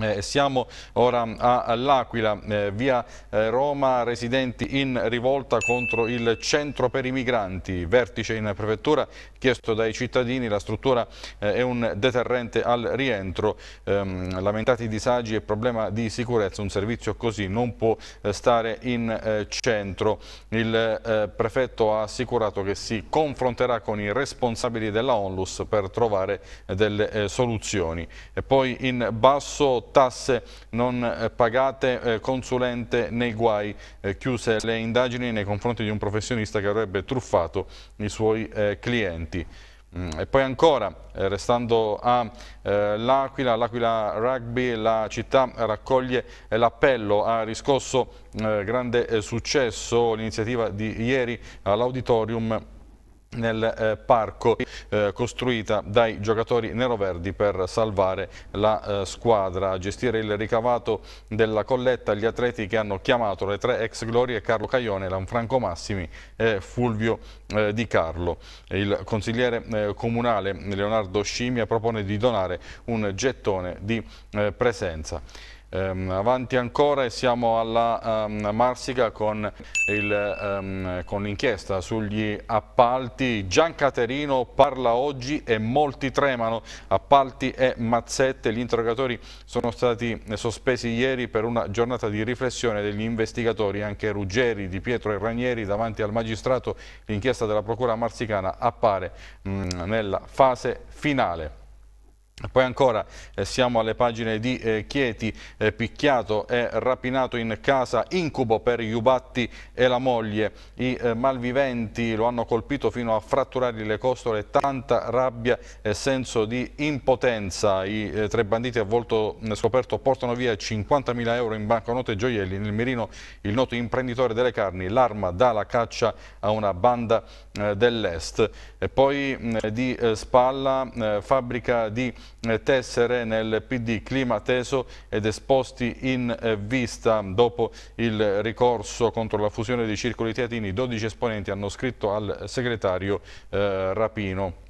Eh, siamo ora all'Aquila, eh, via eh, Roma, residenti in rivolta contro il centro per i migranti. Vertice in prefettura chiesto dai cittadini, la struttura eh, è un deterrente al rientro. Ehm, lamentati disagi e problema di sicurezza, un servizio così non può eh, stare in eh, centro. Il prefetto ha assicurato che si confronterà con i responsabili della Onlus per trovare delle soluzioni. E poi in basso tasse non eh, pagate, eh, consulente nei guai, eh, chiuse le indagini nei confronti di un professionista che avrebbe truffato i suoi clienti. Mm, e poi ancora, restando a L'Aquila, L'Aquila Rugby, la città raccoglie l'appello, ha riscosso grande successo l'iniziativa di ieri all'auditorium nel eh, parco eh, costruita dai giocatori neroverdi per salvare la eh, squadra. A gestire il ricavato della colletta gli atleti che hanno chiamato le tre ex glorie Carlo Caione, Lanfranco Massimi e Fulvio eh, Di Carlo. Il consigliere eh, comunale Leonardo Scimmia propone di donare un gettone di eh, presenza. Um, avanti ancora e siamo alla um, Marsica con ehm, l'inchiesta um, sugli appalti. Gian Caterino parla oggi e molti tremano. Appalti e mazzette. Gli interrogatori sono stati sospesi ieri per una giornata di riflessione degli investigatori, anche Ruggeri, Di Pietro e Ranieri davanti al magistrato. L'inchiesta della Procura marsicana appare nella fase finale. Poi ancora eh, siamo alle pagine di eh, Chieti, eh, picchiato e rapinato in casa, incubo per Iubatti e la moglie. I eh, malviventi lo hanno colpito fino a fratturargli le costole, tanta rabbia e senso di impotenza. I eh, tre banditi a volto scoperto portano via 50.000 euro in banconote e gioielli. Nel mirino il noto imprenditore delle carni, l'arma dà la caccia a una banda eh, dell'Est. Poi mm, di eh, spalla eh, fabbrica di tessere nel PD clima teso ed esposti in vista dopo il ricorso contro la fusione dei circoli teatini. 12 esponenti hanno scritto al segretario Rapino.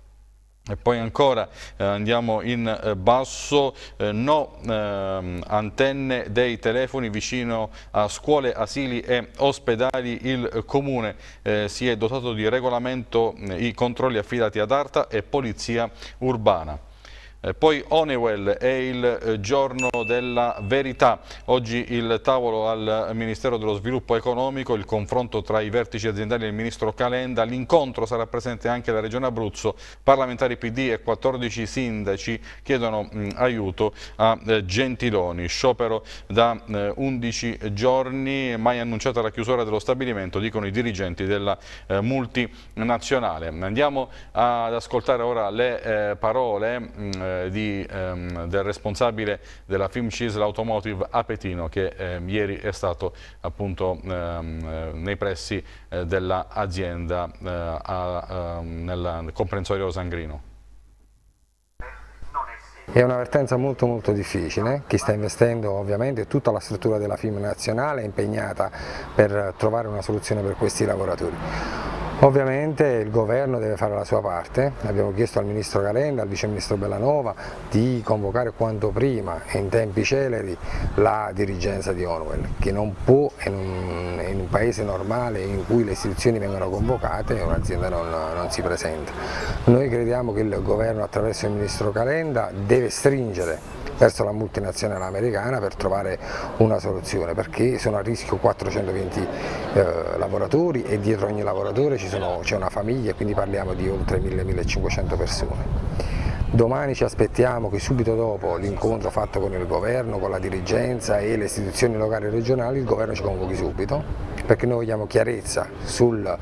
E poi ancora eh, andiamo in eh, basso, eh, no ehm, antenne dei telefoni vicino a scuole, asili e ospedali. Il Comune eh, si è dotato di regolamento eh, i controlli affidati ad Arta e Polizia Urbana. Eh, poi Onewell è il eh, giorno della verità. Oggi il tavolo al Ministero dello Sviluppo Economico, il confronto tra i vertici aziendali e il Ministro Calenda. L'incontro sarà presente anche la Regione Abruzzo. Parlamentari PD e 14 sindaci chiedono mh, aiuto a eh, Gentiloni. Sciopero da eh, 11 giorni, mai annunciata la chiusura dello stabilimento, dicono i dirigenti della eh, multinazionale. Andiamo ad ascoltare ora le eh, parole eh, di, ehm, del responsabile della Film Cisl Automotive a Petino che ehm, ieri è stato appunto ehm, eh, nei pressi eh, dell'azienda eh, ehm, nel comprensorio Sangrino. È un'avvertenza molto molto difficile, chi sta investendo ovviamente tutta la struttura della FIM nazionale è impegnata per trovare una soluzione per questi lavoratori. Ovviamente il governo deve fare la sua parte, abbiamo chiesto al ministro Calenda, al vice ministro Bellanova di convocare quanto prima e in tempi celeri la dirigenza di Orwell, che non può in un, in un paese normale in cui le istituzioni vengono convocate e un'azienda non, non si presenta. Noi crediamo che il governo attraverso il ministro Calenda deve stringere verso la multinazionale americana per trovare una soluzione perché sono a rischio 420 eh, lavoratori e dietro ogni lavoratore c'è una famiglia e quindi parliamo di oltre 1000-1500 persone. Domani ci aspettiamo che subito dopo l'incontro fatto con il governo, con la dirigenza e le istituzioni locali e regionali, il governo ci convochi subito perché noi vogliamo chiarezza sul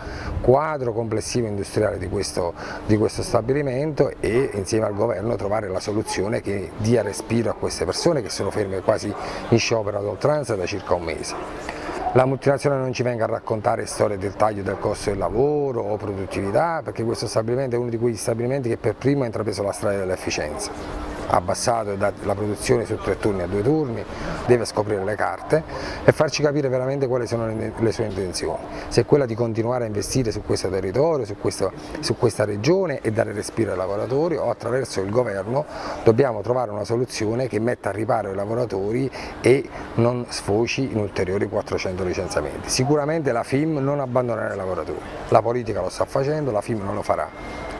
quadro complessivo industriale di questo, di questo stabilimento e insieme al governo trovare la soluzione che dia respiro a queste persone che sono ferme quasi in sciopero ad oltranza da circa un mese la multinazionale non ci venga a raccontare storie del taglio del costo del lavoro o produttività, perché questo stabilimento è uno di quegli stabilimenti che per primo ha intrapreso la strada dell'efficienza abbassato la produzione su tre turni a due turni, deve scoprire le carte e farci capire veramente quali sono le, sue intenzioni, se è quella di continuare a investire su questo territorio, su, questo, su questa regione e dare respiro ai lavoratori o attraverso il governo dobbiamo trovare una soluzione che metta a riparo i lavoratori e non sfoci in ulteriori 400 licenziamenti. Sicuramente la FIM non abbandonerà i lavoratori, la politica lo sta facendo, la FIM non lo farà.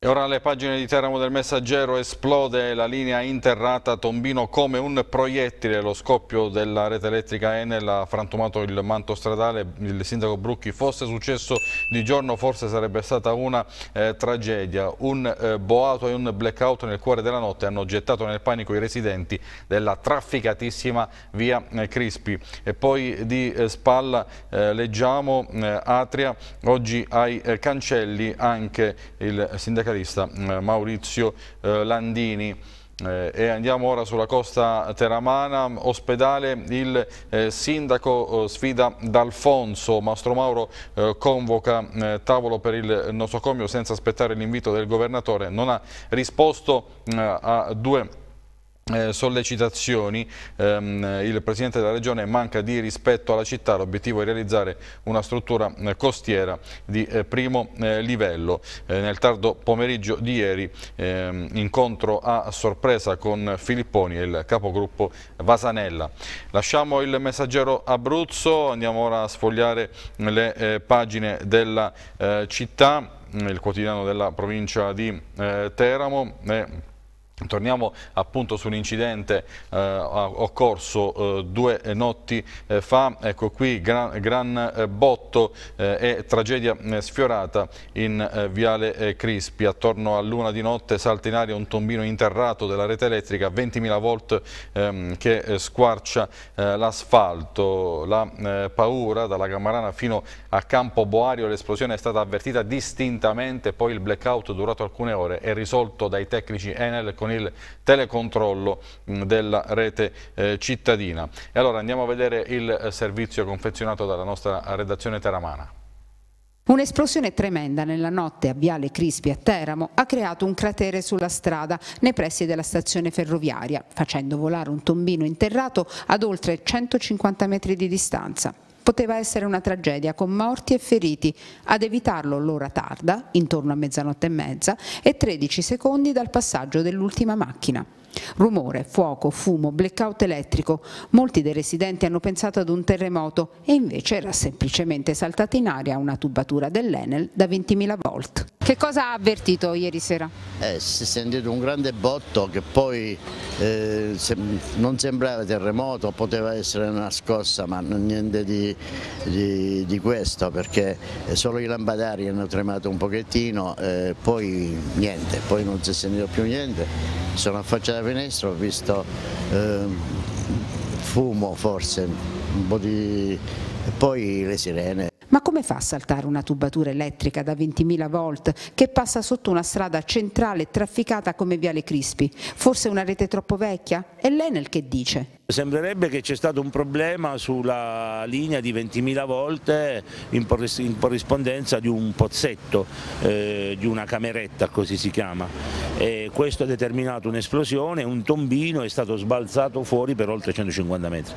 E ora alle pagine di Teramo del Messaggero esplode la linea interrata Tombino come un proiettile. Lo scoppio della rete elettrica Enel ha frantumato il manto stradale. Il sindaco Brucchi fosse successo di giorno forse sarebbe stata una eh, tragedia. Un eh, boato e un blackout nel cuore della notte hanno gettato nel panico i residenti della trafficatissima via eh, Crispi. E poi di eh, spalla eh, leggiamo Atria oggi ai cancelli anche il sindaco sindacalista eh, Maurizio eh, Landini. Eh, andiamo ora sulla costa teramana, ospedale, il eh, sindaco eh, sfida D'Alfonso, Mastro Mauro eh, convoca tavolo per il nosocomio senza aspettare l'invito del governatore, non ha risposto a due domande eh, sollecitazioni, ehm, il Presidente della Regione manca di rispetto alla città, l'obiettivo è realizzare una struttura eh, costiera di eh, primo eh, livello. Eh, nel tardo pomeriggio di ieri ehm, incontro a sorpresa con Filipponi e il capogruppo Vasanella. Lasciamo il messaggero Abruzzo, andiamo ora a sfogliare le eh, pagine della città, il quotidiano della provincia di Teramo. Torniamo appunto su un incidente eh, occorso eh, due notti eh, fa, ecco qui gran, gran eh, botto eh, e tragedia mm, eh, sfiorata in Viale Crispi, attorno a luna di notte salta in aria un tombino interrato della rete elettrica 20.000 volt ehm, che squarcia l'asfalto, la paura dalla Gamarana fino a Campo Boario, l'esplosione è stata avvertita distintamente, poi il blackout durato alcune ore è risolto dai tecnici Enel con con il telecontrollo della rete eh, cittadina. E allora andiamo a vedere il eh, servizio confezionato dalla nostra redazione teramana. Un'esplosione tremenda nella notte a Viale Crispi a Teramo ha creato un cratere sulla strada nei pressi della stazione ferroviaria, facendo volare un tombino interrato ad oltre 150 metri di distanza poteva essere una tragedia con morti e feriti, ad evitarlo l'ora tarda, intorno a mezzanotte e mezza, e 13 secondi dal passaggio dell'ultima macchina. Rumore, fuoco, fumo, blackout elettrico. Molti dei residenti hanno pensato ad un terremoto e invece era semplicemente saltata in aria una tubatura dell'Enel da 20.000 volt. Che cosa ha avvertito ieri sera? Eh, si è sentito un grande botto che poi eh, non sembrava terremoto, poteva essere una scossa, ma niente di, di, di questo perché eh, solo i lampadari hanno tremato un pochettino, eh, poi niente, poi non si è sentito più niente sono a faccia della finestra, ho visto eh, fumo forse, un po' di... e poi le sirene. Ma come fa a saltare una tubatura elettrica da 20.000 volt che passa sotto una strada centrale trafficata come Viale Crispi? Forse una rete troppo vecchia? È l'Enel che dice. Sembrerebbe che c'è stato un problema sulla linea di 20.000 volte in corrispondenza di un pozzetto, eh, di una cameretta così si chiama. E questo ha determinato un'esplosione, un tombino è stato sbalzato fuori per oltre 150 metri.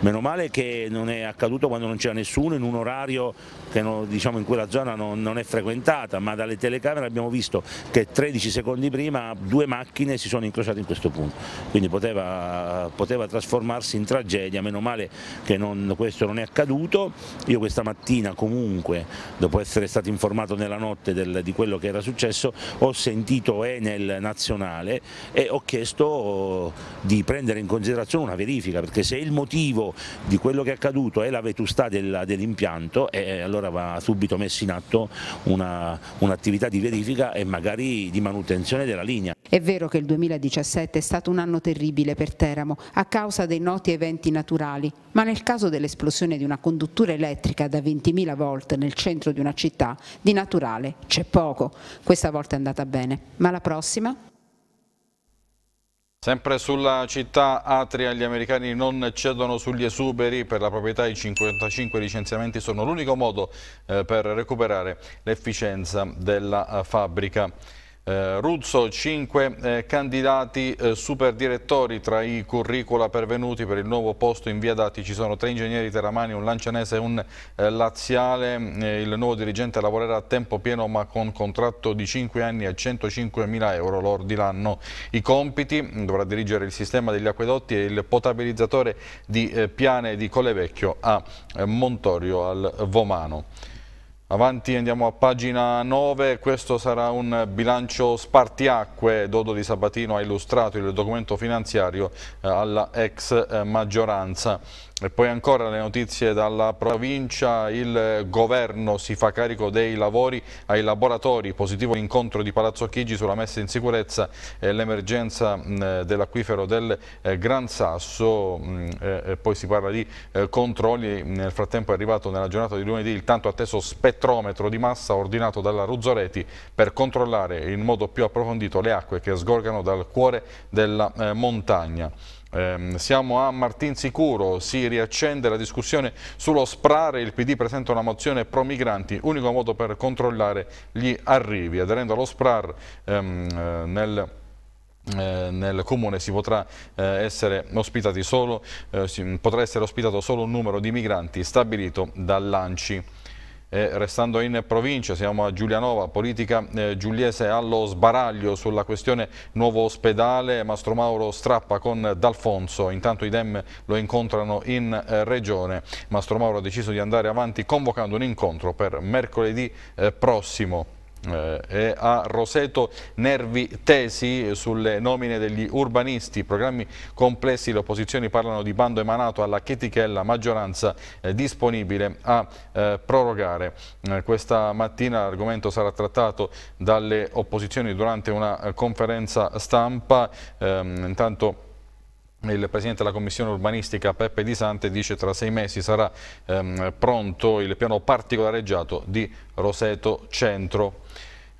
Meno male che non è accaduto quando non c'era nessuno in un orario che non, diciamo, in quella zona non, non, è frequentata, ma dalle telecamere abbiamo visto che 13 secondi prima due macchine si sono incrociate in questo punto, quindi poteva, poteva trasformare trasformarsi in tragedia, meno male che non, questo non è accaduto, io questa mattina comunque, dopo essere stato informato nella notte del, di quello che era successo, ho sentito Enel nazionale e ho chiesto di prendere in considerazione una verifica, perché se il motivo di quello che è accaduto è la vetustà dell'impianto, dell eh, allora va subito messa in atto un'attività un di verifica e magari di manutenzione della linea. È vero che il 2017 è stato un anno terribile per Teramo a causa presenza dei noti eventi naturali, ma nel caso dell'esplosione di una conduttura elettrica da 20.000 volt nel centro di una città, di naturale c'è poco. Questa volta è andata bene, ma la prossima? Sempre sulla città Atria gli americani non cedono sugli esuberi per la proprietà i 55 licenziamenti sono l'unico modo eh, per recuperare l'efficienza della eh, fabbrica. Eh, Ruzzo, 5 eh, candidati eh, direttori tra i curricula pervenuti per il nuovo posto in via Dati. Ci sono tre ingegneri teramani, un lancianese e un eh, laziale. Eh, il nuovo dirigente lavorerà a tempo pieno ma con contratto di 5 anni a mila euro lordi l'anno. I compiti dovrà dirigere il sistema degli acquedotti e il potabilizzatore di eh, Piane di Colevecchio a Montorio al Vomano. Avanti andiamo a pagina 9, questo sarà un bilancio spartiacque, Dodo Di Sabatino ha illustrato il documento finanziario eh, alla ex eh, maggioranza. E poi ancora le notizie dalla provincia, il governo si fa carico dei lavori ai laboratori, positivo incontro di Palazzo Chigi sulla messa in sicurezza e l'emergenza dell'acquifero del eh, Gran Sasso, e poi si parla di eh, controlli, nel frattempo è arrivato nella giornata di lunedì il tanto atteso spettrometro di massa ordinato dalla Ruzzoreti per controllare in modo più approfondito le acque che sgorgano dal cuore della eh, montagna. Ehm, siamo a Martinsicuro, si riaccende la discussione sullo sprare, il PD presenta una mozione pro migranti, unico modo per controllare gli arrivi, aderendo allo sprar ehm, eh, nel eh, nel comune si potrà, eh, essere solo, eh, potrà essere ospitato solo un numero di migranti stabilito dall'ANCI. E restando in provincia, siamo a Giulianova, politica eh, giuliese allo sbaraglio sulla questione nuovo ospedale, Mastro Mauro strappa con D'Alfonso, intanto i Dem lo incontrano in eh, regione, Mastro Mauro ha deciso di andare avanti convocando un incontro per mercoledì eh, prossimo. Eh, e a Roseto Nervi Tesi sulle nomine degli urbanisti, programmi complessi, le opposizioni parlano di bando emanato alla chetichella maggioranza eh, disponibile a eh, prorogare. questa mattina l'argomento sarà trattato dalle opposizioni durante una conferenza stampa, ehm, intanto il Presidente della Commissione Urbanistica Peppe Di Sante dice che tra sei mesi sarà ehm, pronto il piano particolareggiato di Roseto Centro.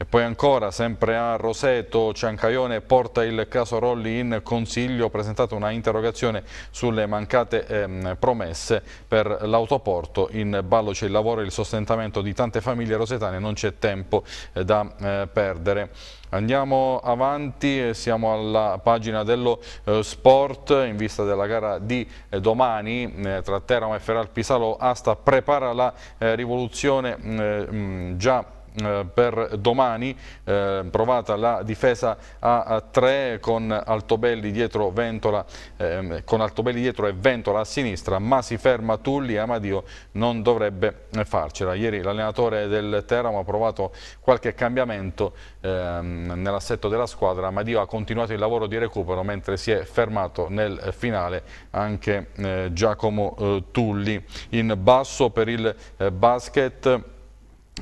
E poi ancora, sempre a Roseto, Ciancaione porta il caso Rolli in consiglio, presentato una interrogazione sulle mancate ehm, promesse per l'autoporto. In ballo c'è il lavoro e il sostentamento di tante famiglie rosetane, non c'è tempo eh, da eh, perdere. Andiamo avanti, siamo alla pagina dello eh, sport in vista della gara di eh, domani eh, tra Teramo e Feral Pisalo. Asta prepara la eh, rivoluzione mh, mm, eh, mm, già eh, per domani, eh, provata la difesa a 3 con Altobelli dietro, Ventola, ehm, con Altobelli dietro e Ventola a sinistra, ma si ferma Tulli e Amadio non dovrebbe farcela. Ieri l'allenatore del Teramo ha provato qualche cambiamento ehm, nell'assetto della squadra, Amadio ha continuato il lavoro di recupero mentre si è fermato nel finale anche eh, Giacomo Tulli. In basso per il basket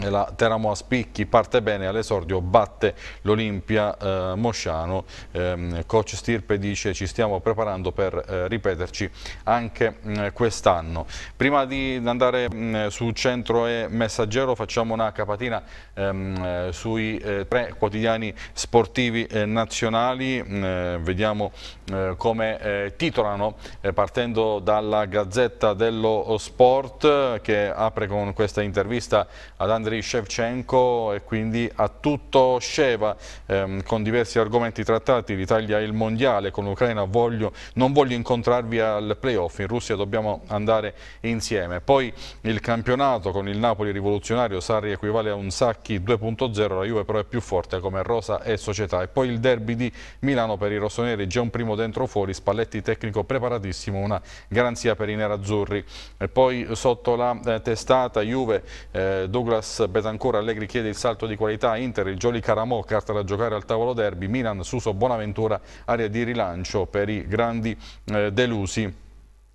la Teramo a spicchi parte bene all'esordio, batte l'Olimpia eh, Mosciano. Eh, Coach Stirpe dice ci stiamo preparando per eh, ripeterci anche mm, quest'anno. Prima di andare mh, mm, su Centro e Messaggero facciamo una capatina ehm, sui eh, tre quotidiani sportivi eh, nazionali. Mm, eh, vediamo come titolano partendo dalla Gazzetta dello Sport che apre con questa intervista ad Andrea Andriy Shevchenko e quindi a tutto Sheva ehm, con diversi argomenti trattati l'Italia e il Mondiale con l'Ucraina non voglio incontrarvi al playoff in Russia dobbiamo andare insieme poi il campionato con il Napoli rivoluzionario Sarri equivale a un Sacchi 2.0 la Juve però è più forte come rosa e società e poi il derby di Milano per i rossoneri già un primo dentro fuori Spalletti tecnico preparatissimo una garanzia per i nerazzurri e poi sotto la eh, testata Juve eh, Douglas Hellas, Betancora, Allegri chiede il salto di qualità, Inter, il Gioli Caramò, carta da giocare al tavolo derby, Milan, Suso, Bonaventura, area di rilancio per i grandi eh, delusi.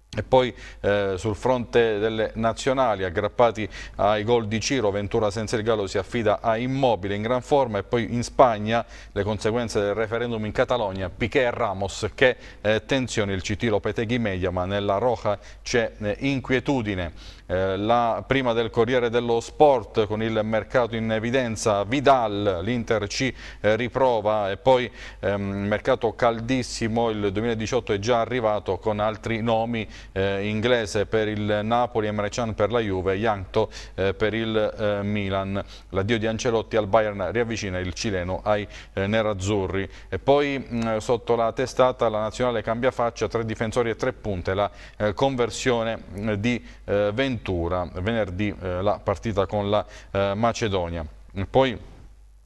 E poi eh, sul fronte delle nazionali, aggrappati ai gol di Ciro, Ventura senza il Gallo si affida a Immobile in gran forma e poi in Spagna le conseguenze del referendum in Catalogna, Piquet e Ramos che eh, tensione il CT Lopeteghi media ma nella Roja c'è eh, inquietudine. Eh, la prima del Corriere dello Sport con il mercato in evidenza, Vidal, l'Inter ci eh, riprova e poi ehm, mercato caldissimo, il 2018 è già arrivato con altri nomi eh, inglese per il Napoli, Emre per la Juve, Yankto eh, per il eh, Milan, l'addio di Ancelotti al Bayern riavvicina il cileno ai eh, nerazzurri e poi mh, mm, sotto la testata la nazionale cambia faccia, tre difensori e tre punte, la conversione mm, di eh, 20 Ventura venerdì eh, la partita con la eh, Macedonia. Poi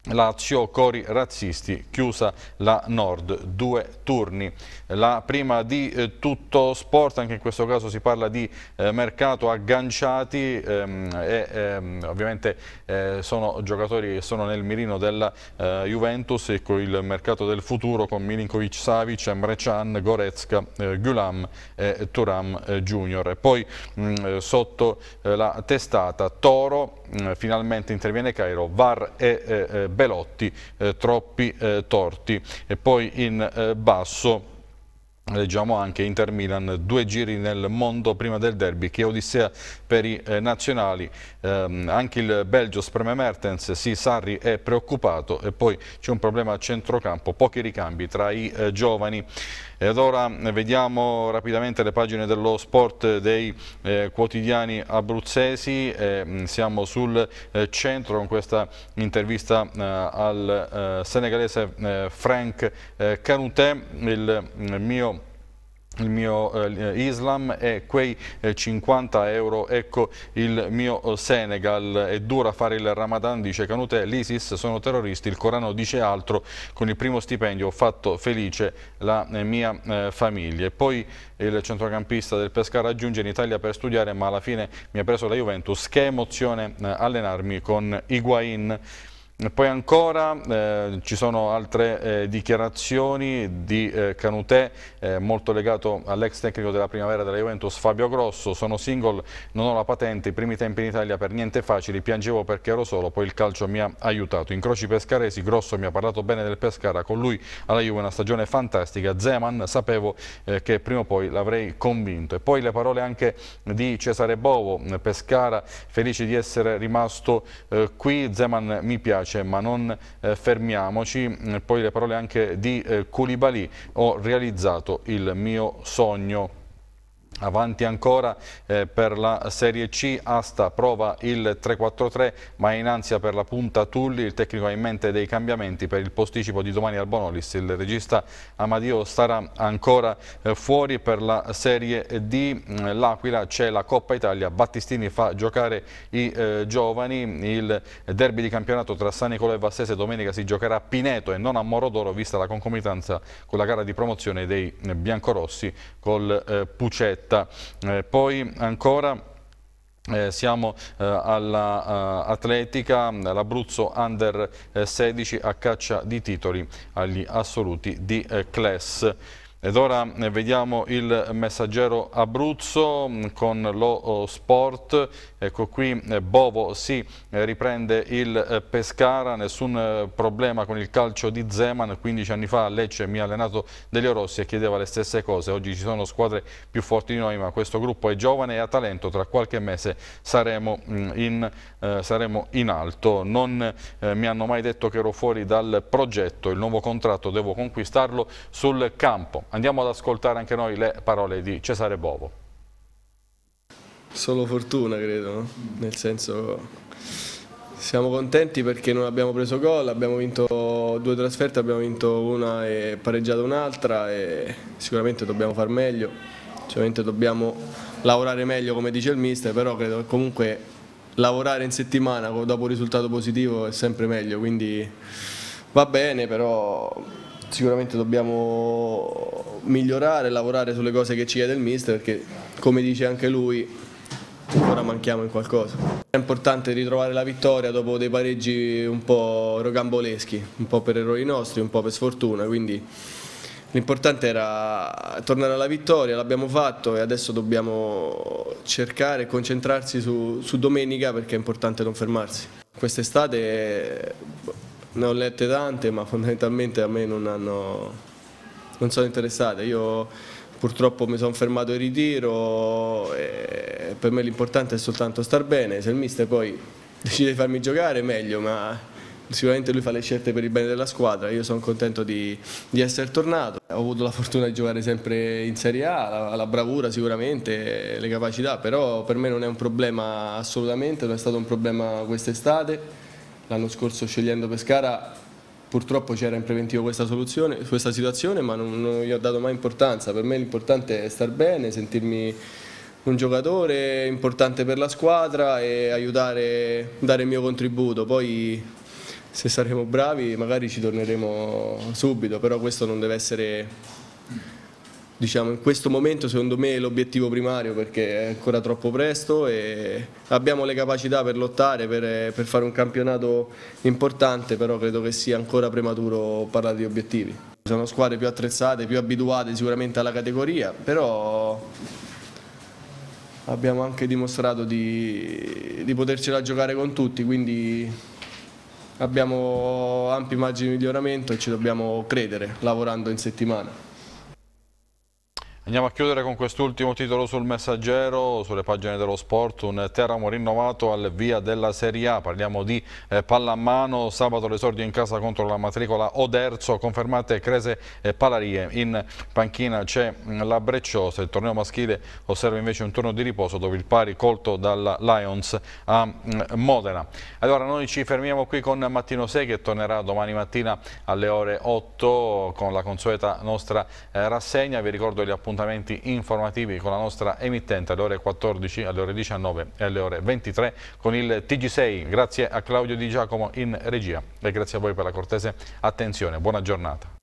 Lazio, Cori Razzisti, chiusa la Nord, due turni. La prima di eh, tutto sport, anche in questo caso si parla di eh, mercato agganciati ehm, e ehm, ovviamente eh, sono giocatori che sono nel mirino della eh, Juventus e con il mercato del futuro con Milinkovic Savic, Emre Can, Goretzka, eh, Gulam e Turam eh, Junior. E poi mh, mm, sotto la testata Toro, mm, finalmente interviene Cairo, VAR e Belotti, eh, troppi eh, torti. E poi in eh, basso leggiamo anche Inter Milan, due giri nel mondo prima del derby, che odissea per i eh, nazionali, eh, anche il Belgio spreme Mertens, sì Sarri è preoccupato e poi c'è un problema a centrocampo, pochi ricambi tra i eh, giovani. E allora eh, vediamo rapidamente le pagine dello sport eh, dei eh, quotidiani abruzzesi, eh, mm, siamo sul eh, centro con questa intervista eh, al senegalese Frank Canutè, mm, il mio il mio eh, Islam e quei eh, 50 euro ecco il mio eh, Senegal è dura fare il Ramadan dice Canute l'Isis sono terroristi il Corano dice altro con il primo stipendio ho fatto felice la eh, mia eh, famiglia e poi il centrocampista del Pescara raggiunge in Italia per studiare ma alla fine mi ha preso la Juventus che emozione eh, allenarmi con Higuain poi ancora eh, ci sono altre eh, dichiarazioni di eh, Canutè, eh, molto legato all'ex tecnico della primavera della Juventus Fabio Grosso, sono single, non ho la patente, i primi tempi in Italia per niente facili, piangevo perché ero solo, poi il calcio mi ha aiutato. In Incroci pescaresi, Grosso mi ha parlato bene del Pescara, con lui alla Juve una stagione fantastica, Zeman sapevo eh, che prima o poi l'avrei convinto. E poi le parole anche di Cesare Bovo, Pescara, felice di essere rimasto eh, qui, Zeman mi piace piace ma non eh, fermiamoci, mm, poi le parole anche di eh, Koulibaly, ho realizzato il mio sogno Avanti ancora eh, per la Serie C, Asta prova il 3-4-3 ma in ansia per la punta Tulli, il tecnico ha in mente dei cambiamenti per il posticipo di domani al Bonolis, il regista Amadio starà ancora eh, fuori per la Serie D, l'Aquila c'è la Coppa Italia, Battistini fa giocare i eh, giovani, il derby di campionato tra San Nicola e Vassese domenica si giocherà a Pineto e non a Morodoro vista la concomitanza con la gara di promozione dei biancorossi col eh, Pucetto diretta. Eh, poi ancora... Eh, siamo eh, all'Atletica, eh, uh, l'Abruzzo Under eh, 16 a caccia di titoli agli assoluti di eh, class. Ed ora eh, vediamo il messaggero Abruzzo mm, con lo oh, sport, ecco qui eh, Bovo si eh, riprende il Pescara, nessun problema con il calcio di Zeman, 15 anni fa Lecce mi ha allenato Delio Rossi e chiedeva le stesse cose, oggi ci sono squadre più forti di noi ma questo gruppo è giovane e ha talento, tra qualche mese saremo mm, in, saremo in alto, non mi hanno mai detto che ero fuori dal progetto, il nuovo contratto devo conquistarlo sul campo. Andiamo ad ascoltare anche noi le parole di Cesare Bovo. Solo fortuna credo, no? nel senso siamo contenti perché non abbiamo preso gol, abbiamo vinto due trasferte, abbiamo vinto una e pareggiato un'altra e sicuramente dobbiamo far meglio, sicuramente dobbiamo lavorare meglio come dice il mister, però credo che comunque lavorare in settimana dopo un risultato positivo è sempre meglio, quindi va bene, però sicuramente dobbiamo migliorare, lavorare sulle cose che ci chiede il mister perché come dice anche lui ancora manchiamo in qualcosa. È importante ritrovare la vittoria dopo dei pareggi un po' rocamboleschi, un po' per errori nostri, un po' per sfortuna, quindi l'importante era tornare alla vittoria, l'abbiamo fatto e adesso dobbiamo cercare e concentrarsi su, su domenica perché è importante non fermarsi. Quest'estate boh, ne ho lette tante ma fondamentalmente a me non, hanno, non sono interessate. Io purtroppo mi sono fermato in ritiro e per me l'importante è soltanto star bene. Se il mister poi decide di farmi giocare meglio ma sicuramente lui fa le scelte per il bene della squadra, io sono contento di, di, essere tornato, ho avuto la fortuna di giocare sempre in Serie A, la, la, bravura sicuramente, le capacità, però per me non è un problema assolutamente, non è stato un problema quest'estate l'anno scorso scegliendo Pescara purtroppo c'era in preventivo questa, questa, situazione ma non, non gli ho dato mai importanza, per me l'importante è star bene, sentirmi un giocatore importante per la squadra e aiutare, dare il mio contributo, poi se saremo bravi magari ci torneremo subito, però questo non deve essere diciamo, in questo momento secondo me è l'obiettivo primario perché è ancora troppo presto e abbiamo le capacità per lottare, per, per, fare un campionato importante, però credo che sia ancora prematuro parlare di obiettivi. Sono squadre più attrezzate, più abituate sicuramente alla categoria, però abbiamo anche dimostrato di, di potercela giocare con tutti, quindi abbiamo ampi margini di miglioramento e ci dobbiamo credere lavorando in settimana. Andiamo a chiudere con quest'ultimo titolo sul messaggero, sulle pagine dello sport, un Teramo rinnovato al via della Serie A, parliamo di eh, pallamano, sabato l'esordio in casa contro la matricola Oderzo, confermate Crese e Palarie, in panchina c'è mm, la Brecciosa, il torneo maschile osserva invece un turno di riposo dove il pari colto dalla Lions a mh, mm, Modena. Allora noi ci fermiamo qui con Mattino 6 che tornerà domani mattina alle ore 8 con la consueta nostra eh, rassegna, vi ricordo gli appuntamenti appuntamenti informativi con la nostra emittente alle ore 14, alle ore 19 e alle ore 23 con il TG6. Grazie a Claudio Di Giacomo in regia e grazie a voi per la cortese attenzione. Buona giornata.